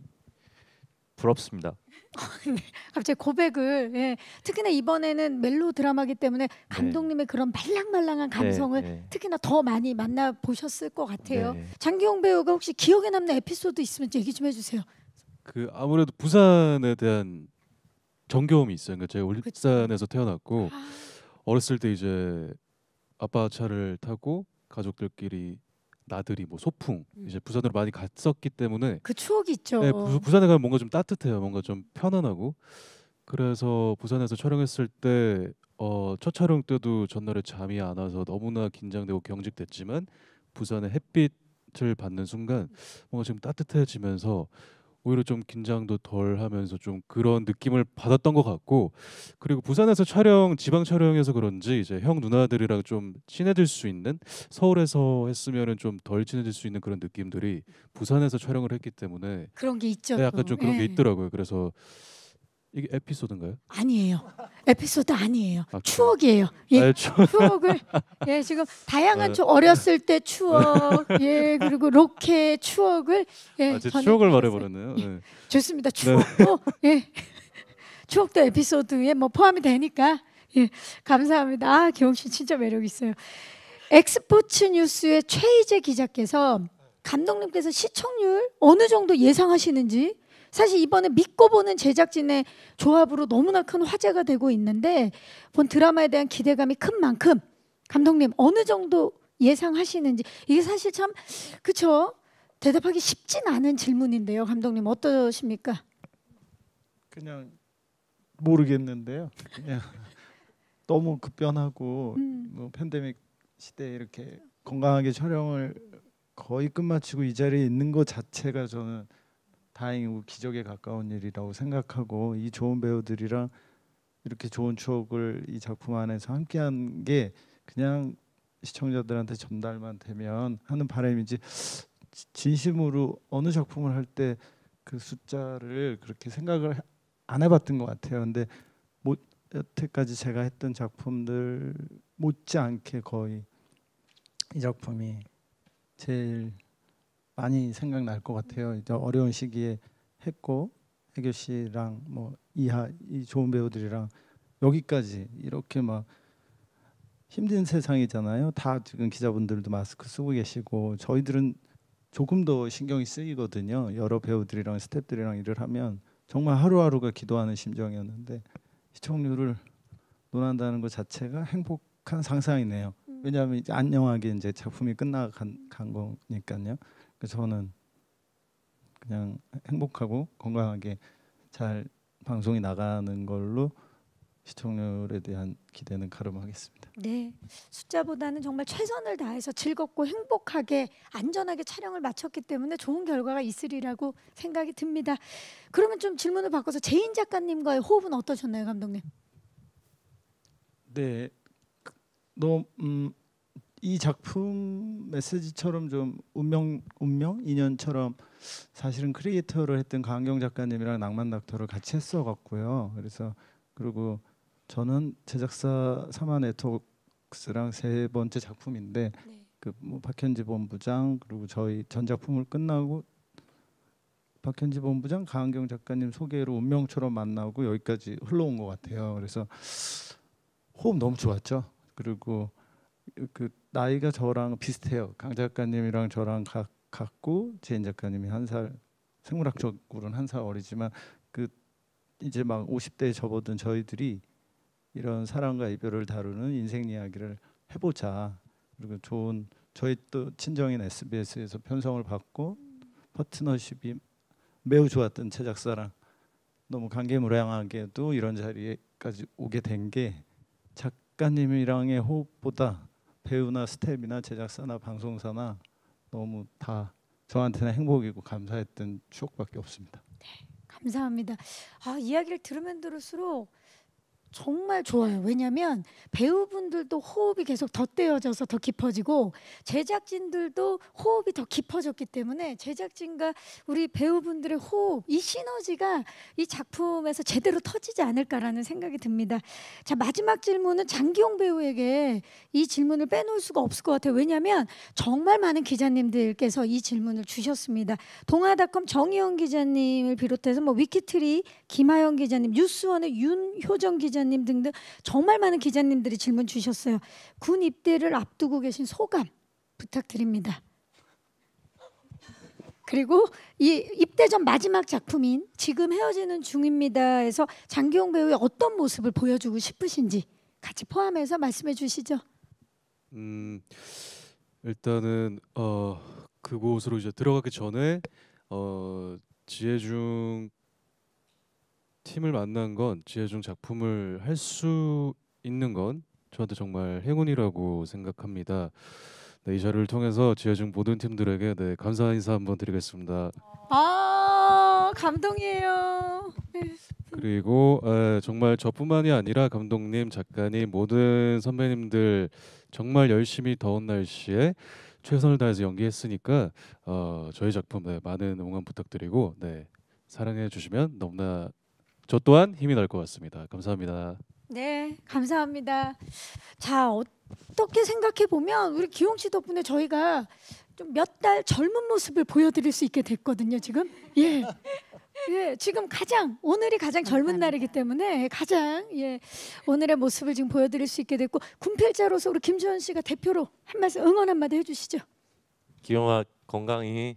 부럽습니다. [LAUGHS] 네. 갑자기 고백을 예. 특히나 이번에는 멜로 드라마기 때문에 네. 감독님의 그런 말랑말랑한 네, 감성을 네, 네. 특히나 더 많이 만나 보셨을 것 같아요. 네. 장기용 배우가 혹시 기억에 남는 에피소드 있으면 얘기 좀 해주세요. 그 아무래도 부산에 대한 정겨움이 있어요. 그러니까 제가 울산에서 태어났고 아. 어렸을 때 이제 아빠 차를 타고 가족들끼리 나들이 뭐 소풍 음. 이제 부산으로 많이 갔었기 때문에 그 추억이 있죠. 네, 부, 부산에 가면 뭔가 좀 따뜻해요. 뭔가 좀 편안하고 그래서 부산에서 촬영했을 때 어, 첫 촬영 때도 전날에 잠이 안 와서 너무나 긴장되고 경직됐지만 부산의 햇빛을 받는 순간 음. 뭔가 지금 따뜻해지면서 오히려 좀 긴장도 덜 하면서 좀 그런 느낌을 받았던 것 같고 그리고 부산에서 촬영 지방 촬영해서 그런지 이제 형 누나들이랑 좀 친해질 수 있는 서울에서 했으면은 좀 덜 친해질 수 있는 그런 느낌들이 부산에서 촬영을 했기 때문에 그런 게 있죠. 네, 약간 좀 그런 게 예. 있더라고요. 그래서 이게 에피소드인가요? 아니에요. 에피소드 아니에요. 아, 추억이에요. 예, 아, 추... 추억을 예 지금 다양한 아, 추 어렸을 때 추억 예 그리고 로켓 추억을 예 아, 추억을 말해버렸네요. 예. 네. 좋습니다. 추억도 네. 어, 예 추억도 에피소드에 뭐 포함이 되니까 예 감사합니다. 아 경욱 씨 진짜 매력 있어요. 엑스포츠 뉴스의 최희재 기자께서 감독님께서 시청률 어느 정도 예상하시는지 사실 이번에 믿고 보는 제작진의 조합으로 너무나 큰 화제가 되고 있는데 본 드라마에 대한 기대감이 큰 만큼 감독님 어느 정도 예상하시는지 이게 사실 참 그쵸 대답하기 쉽진 않은 질문인데요 감독님 어떠십니까? 그냥 모르겠는데요. 그냥 [LAUGHS] 너무 급변하고 음. 뭐 팬데믹 시대에 이렇게 건강하게 촬영을 거의 끝마치고 이 자리에 있는 것 자체가 저는 다행이고 기적에 가까운 일이라고 생각하고 이 좋은 배우들이랑 이렇게 좋은 추억을 이 작품 안에서 함께한 게 그냥 시청자들한테 전달만 되면 하는 바람이지 진심으로 어느 작품을 할 때 그 숫자를 그렇게 생각을 안 해봤던 것 같아요. 근데 못 여태까지 제가 했던 작품들 못지않게 거의 이 작품이 제일 많이 생각날 것 같아요. 이제 어려운 시기에 했고 해교 씨랑 뭐 이하 이 좋은 배우들이랑 여기까지 이렇게 막 힘든 세상이잖아요. 다 지금 기자분들도 마스크 쓰고 계시고 저희들은 조금 더 신경이 쓰이거든요. 여러 배우들이랑 스태프들이랑 일을 하면 정말 하루하루가 기도하는 심정이었는데 시청률을 논한다는 것 자체가 행복한 상상이네요. 음. 왜냐하면 이제 안녕하게 이제 작품이 끝나간 거니까요. 그래서 저는 그냥 행복하고 건강하게 잘 방송이 나가는 걸로 시청률에 대한 기대는 가름하겠습니다. 네, 숫자보다는 정말 최선을 다해서 즐겁고 행복하게 안전하게 촬영을 마쳤기 때문에 좋은 결과가 있으리라고 생각이 듭니다. 그러면 좀 질문을 바꿔서 제인 작가님과의 호흡은 어떠셨나요, 감독님? 네, 그, 너무 음, 이 작품 메시지처럼 좀 운명 운명 인연처럼 사실은 크리에이터를 했던 강경 작가님이랑 낭만 닥터를 같이 했어 갖고요. 그래서 그리고 저는 제작사 사마 네트워크스랑 세 번째 작품인데 네. 그뭐 박현지 본부장 그리고 저희 전 작품을 끝나고 박현지 본부장 강경 작가님 소개로 운명처럼 만나고 여기까지 흘러온 것 같아요. 그래서 호흡 너무 좋았죠. 그리고 그 나이가 저랑 비슷해요. 강 작가님이랑 저랑 가, 같고 제인 작가님이 한 살 생물학적으로는 한살 어리지만 그 이제 막 50대에 접어든 저희들이 이런 사랑과 이별을 다루는 인생 이야기를 해보자 그리고 좋은 저희 또 친정인 SBS에서 편성을 받고 파트너십이 매우 좋았던 제작사랑 너무 감개무량하게도 이런 자리에까지 오게 된 게 작가님이랑의 호흡보다 배우나 스텝이나 제작사나 방송사나 너무 다 저한테는 행복이고 감사했던 추억밖에 없습니다. 네, 감사합니다. 아, 이야기를 들으면 들을수록 정말 좋아요. 왜냐하면 배우분들도 호흡이 계속 덧대어져서 더 깊어지고 제작진들도 호흡이 더 깊어졌기 때문에 제작진과 우리 배우분들의 호흡 이 시너지가 이 작품에서 제대로 터지지 않을까라는 생각이 듭니다. 자 마지막 질문은 장기용 배우에게 이 질문을 빼놓을 수가 없을 것 같아요. 왜냐하면 정말 많은 기자님들께서 이 질문을 주셨습니다. 동아닷컴 정희영 기자님을 비롯해서 뭐 위키트리 김하영 기자님, 뉴스원의 윤효정 기자님 기자님 등등 정말 많은 기자님들이 질문 주셨어요. 군 입대를 앞두고 계신 소감 부탁드립니다. 그리고 이 입대 전 마지막 작품인 지금 헤어지는 중입니다에서 장기용 배우의 어떤 모습을 보여주고 싶으신지 같이 포함해서 말씀해 주시죠. 음 일단은 어 그곳으로 이제 들어가기 전에 어 지혜중 팀을 만난 건 지혜중 작품을 할 수 있는 건 저한테 정말 행운이라고 생각합니다. 네, 이 자리를 통해서 지혜중 모든 팀들에게 네, 감사 인사 한번 드리겠습니다. 아 감동이에요. 네. 그리고 에, 정말 저뿐만이 아니라 감독님, 작가님, 모든 선배님들 정말 열심히 더운 날씨에 최선을 다해서 연기했으니까 어, 저희 작품에 많은 응원 부탁드리고 네, 사랑해 주시면 너무나 저 또한 힘이 날 것 같습니다. 감사합니다. 네, 감사합니다. 자, 어떻게 생각해 보면 우리 기용 씨 덕분에 저희가 좀 몇 달 젊은 모습을 보여드릴 수 있게 됐거든요. 지금 예, 예, 지금 가장 오늘이 가장 젊은 날이기 때문에 예, 가장 예 오늘의 모습을 지금 보여드릴 수 있게 됐고 군필자로서 우리 김주현 씨가 대표로 한 말씀 응원 한 마디 해주시죠. 기용아 건강히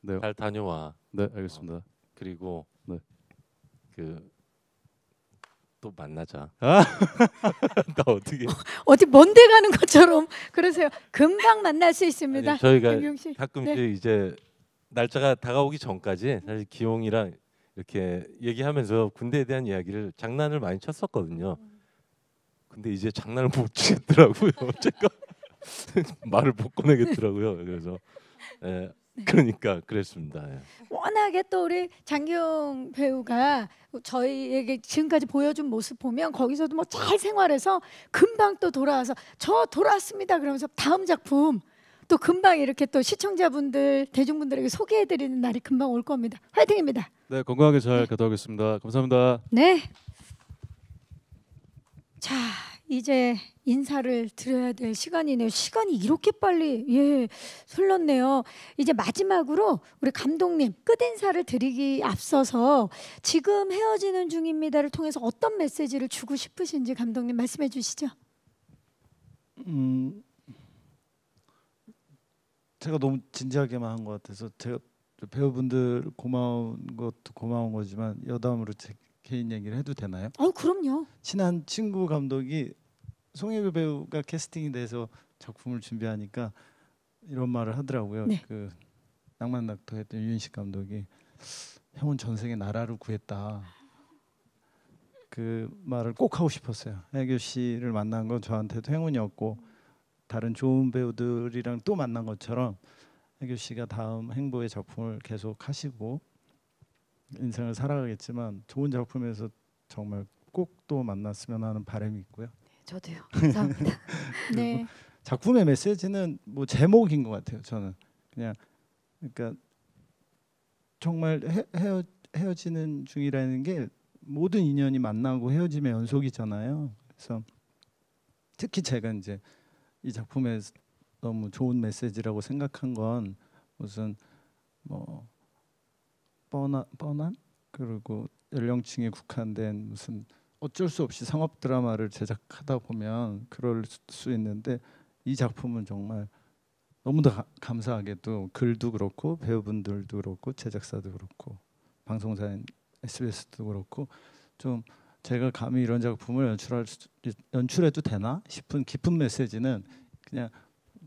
네. 잘 다녀와. 네, 알겠습니다. 어, 그리고 그또 만나자. 아. [LAUGHS] 나 어떻게? 어디 먼데 가는 것처럼 그러세요. 금방 만날 수 있습니다. 아니, 저희가 가끔 네. 그 이제 날짜가 다가오기 전까지 사실 기용이랑 이렇게 얘기하면서 군대에 대한 이야기를 장난을 많이 쳤었거든요. 근데 이제 장난을 못 치겠더라고요. 제가 [LAUGHS] [LAUGHS] 말을 못 꺼내겠더라고요. 그래서 예, 네. 그러니까 그랬습니다. 예. 워낙에 또 우리 장기영 배우가 저희에게 지금까지 보여준 모습 보면 거기서도 뭐 잘 생활해서 금방 또 돌아와서 저 돌아왔습니다 그러면서 다음 작품 또 금방 이렇게 또 시청자분들 대중분들에게 소개해드리는 날이 금방 올 겁니다. 화이팅입니다. 네 건강하게 잘 네. 가도록하겠습니다 감사합니다. 네. 자. 이제 인사를 드려야 될 시간이네요. 시간이 이렇게 빨리 예 흘렀네요. 이제 마지막으로 우리 감독님 끝인사를 드리기 앞서서 지금 헤어지는 중입니다를 통해서 어떤 메시지를 주고 싶으신지 감독님 말씀해 주시죠. 음 제가 너무 진지하게만 한 것 같아서 제가 배우분들 고마운 것도 고마운 거지만 여담으로 제, 개인 얘기를 해도 되나요? 어, 그럼요. 친한 친구 감독이 송혜교 배우가 캐스팅이 돼서 작품을 준비하니까 이런 말을 하더라고요. 네. 그 낭만 낙토 했던 유인식 감독이 형은 전생에 나라를 구했다. 그 말을 꼭 하고 싶었어요. 해교 씨를 만난 건 저한테도 행운이었고 다른 좋은 배우들이랑 또 만난 것처럼 해교 씨가 다음 행보의 작품을 계속 하시고 인생을 살아가겠지만 좋은 작품에서 정말 꼭 또 만났으면 하는 바람이 있고요. 네, 저도요. 감사합니다. [LAUGHS] 네. 작품의 메시지는 뭐 제목인 것 같아요. 저는 그냥 그러니까 정말 헤, 헤어 헤어지는 중이라는 게 모든 인연이 만나고 헤어짐의 연속이잖아요. 그래서 특히 제가 이제 이 작품에 너무 좋은 메시지라고 생각한 건 무슨 뭐 뻔한 뻔한 그리고 연령층에 국한된 무슨 어쩔 수 없이 상업 드라마를 제작하다 보면 그럴 수 있는데 이 작품은 정말 너무나 감사하게도 글도 그렇고 배우분들도 그렇고 제작사도 그렇고 방송사인 SBS도 그렇고 좀 제가 감히 이런 작품을 연출할 수, 연출해도 되나 싶은 깊은 메시지는 그냥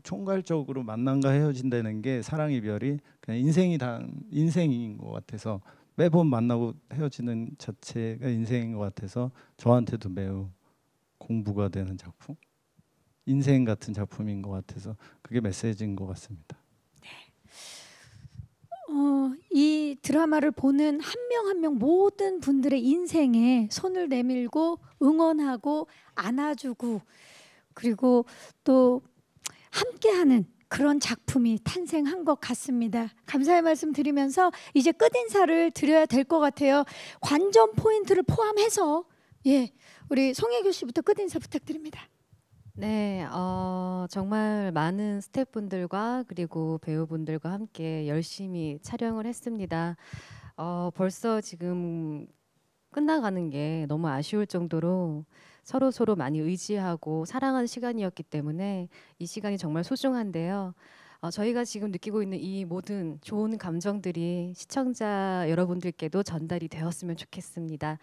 총괄적으로 만남과 헤어진다는 게 사랑 이별이 그냥 인생이 다 인생인 것 같아서 매번 만나고 헤어지는 자체가 인생인 것 같아서 저한테도 매우 공부가 되는 작품, 인생 같은 작품인 것 같아서 그게 메시지인 것 같습니다. 네. 어, 이 드라마를 보는 한 명 한 명 모든 분들의 인생에 손을 내밀고 응원하고 안아주고 그리고 또 함께하는 그런 작품이 탄생한 것 같습니다. 감사의 말씀 드리면서 이제 끝인사를 드려야 될 것 같아요. 관전 포인트를 포함해서 예, 우리 송혜교 씨부터 끝인사 부탁드립니다. 네, 어, 정말 많은 스태프분들과 그리고 배우분들과 함께 열심히 촬영을 했습니다. 어, 벌써 지금 끝나가는 게 너무 아쉬울 정도로 서로 서로 많이 의지하고 사랑하는 시간이었기 때문에 이 시간이 정말 소중한데요. 어, 저희가 지금 느끼고 있는 이 모든 좋은 감정들이 시청자 여러분들께도 전달이 되었으면 좋겠습니다.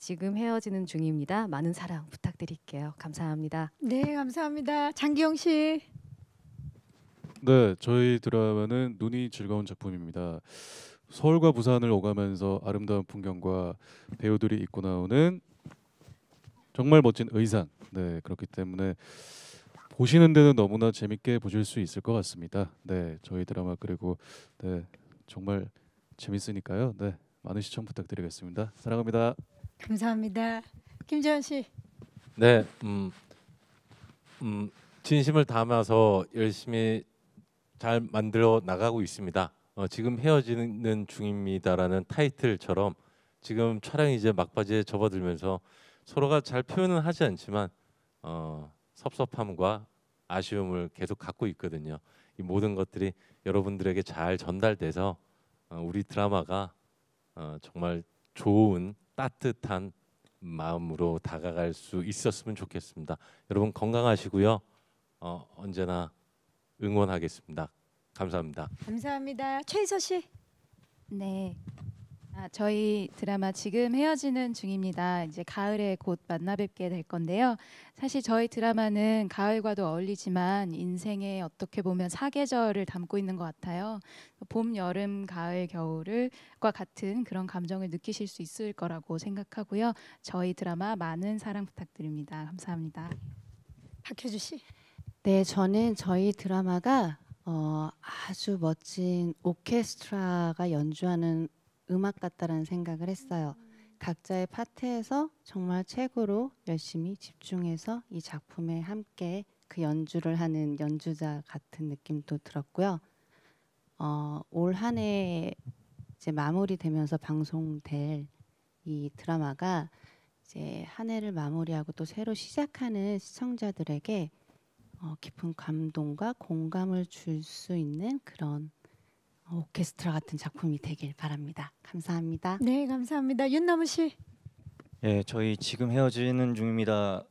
지금 헤어지는 중입니다. 많은 사랑 부탁드릴게요. 감사합니다. 네, 감사합니다. 장기영 씨. 네, 저희 드라마는 눈이 즐거운 작품입니다. 서울과 부산을 오가면서 아름다운 풍경과 배우들이 입고 나오는 정말 멋진 의상. 네, 그렇기 때문에 보시는 데는 너무나 재밌게 보실 수 있을 것 같습니다. 네, 저희 드라마 그리고 네, 정말 재밌으니까요. 네, 많은 시청 부탁드리겠습니다. 사랑합니다. 감사합니다. 김재현 씨. 네, 음, 음, 진심을 담아서 열심히 잘 만들어 나가고 있습니다. 어, 지금 헤어지는 중입니다라는 타이틀처럼 지금 촬영 이제 막바지에 접어들면서 서로가 잘 표현은 하지 않지만 어, 섭섭함과 아쉬움을 계속 갖고 있거든요. 이 모든 것들이 여러분들에게 잘 전달돼서 어, 우리 드라마가 어, 정말 좋은 따뜻한 마음으로 다가갈 수 있었으면 좋겠습니다. 여러분 건강하시고요. 어, 언제나 응원하겠습니다. 감사합니다. 감사합니다. 최희서 씨. 네. 아, 저희 드라마 지금 헤어지는 중입니다. 이제 가을에 곧 만나 뵙게 될 건데요. 사실 저희 드라마는 가을과도 어울리지만 인생에 어떻게 보면 사계절을 담고 있는 것 같아요. 봄, 여름, 가을, 겨울과 같은 그런 감정을 느끼실 수 있을 거라고 생각하고요. 저희 드라마 많은 사랑 부탁드립니다. 감사합니다. 박효주 씨. 네, 저는 저희 드라마가 어, 아주 멋진 오케스트라가 연주하는 음악 같다라는 생각을 했어요. 각자의 파트에서 정말 최고로 열심히 집중해서 이 작품에 함께 그 연주를 하는 연주자 같은 느낌도 들었고요. 어, 올한해 이제 마무리되면서 방송될 이 드라마가 이제 한 해를 마무리하고 또 새로 시작하는 시청자들에게 어, 깊은 감동과 공감을 줄 수 있는 그런 오케스트라 같은 작품이 되길 바랍니다. 감사합니다. 네, 감사합니다. 윤나무 씨. 예, 저희 지금 헤어지는 중입니다.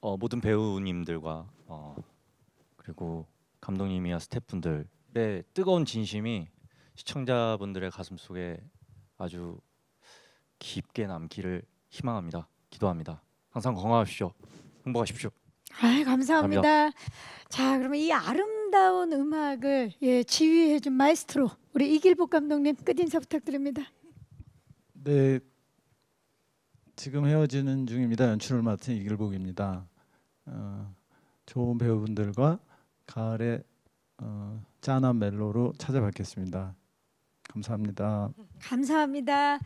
어, 모든 배우님들과 어, 그리고 감독님이나 스태프분들의 네, 뜨거운 진심이 시청자분들의 가슴 속에 아주 깊게 남기를 희망합니다. 기도합니다. 항상 건강하십시오. 행복하십시오. 아, 감사합니다. 감사합니다. 자, 그러면 이 아름 아름다운 음악을 예, 지휘해준 마이스트로 우리 이길복 감독님 끝인사 부탁드립니다. 네, 지금 헤어지는 중입니다. 연출을 맡은 이길복입니다. 어, 좋은 배우분들과 가을의 어, 짠한 멜로로 찾아뵙겠습니다. 감사합니다. 감사합니다.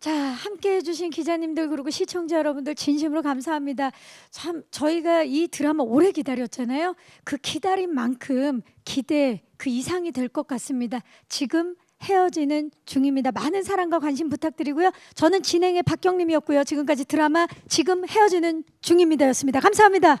자, 함께 해주신 기자님들 그리고 시청자 여러분들 진심으로 감사합니다. 참 저희가 이 드라마 오래 기다렸잖아요. 그 기다린 만큼 기대 그 이상이 될 것 같습니다. 지금 헤어지는 중입니다. 많은 사랑과 관심 부탁드리고요. 저는 진행의 박경림이었고요. 지금까지 드라마 지금 헤어지는 중입니다였습니다. 감사합니다.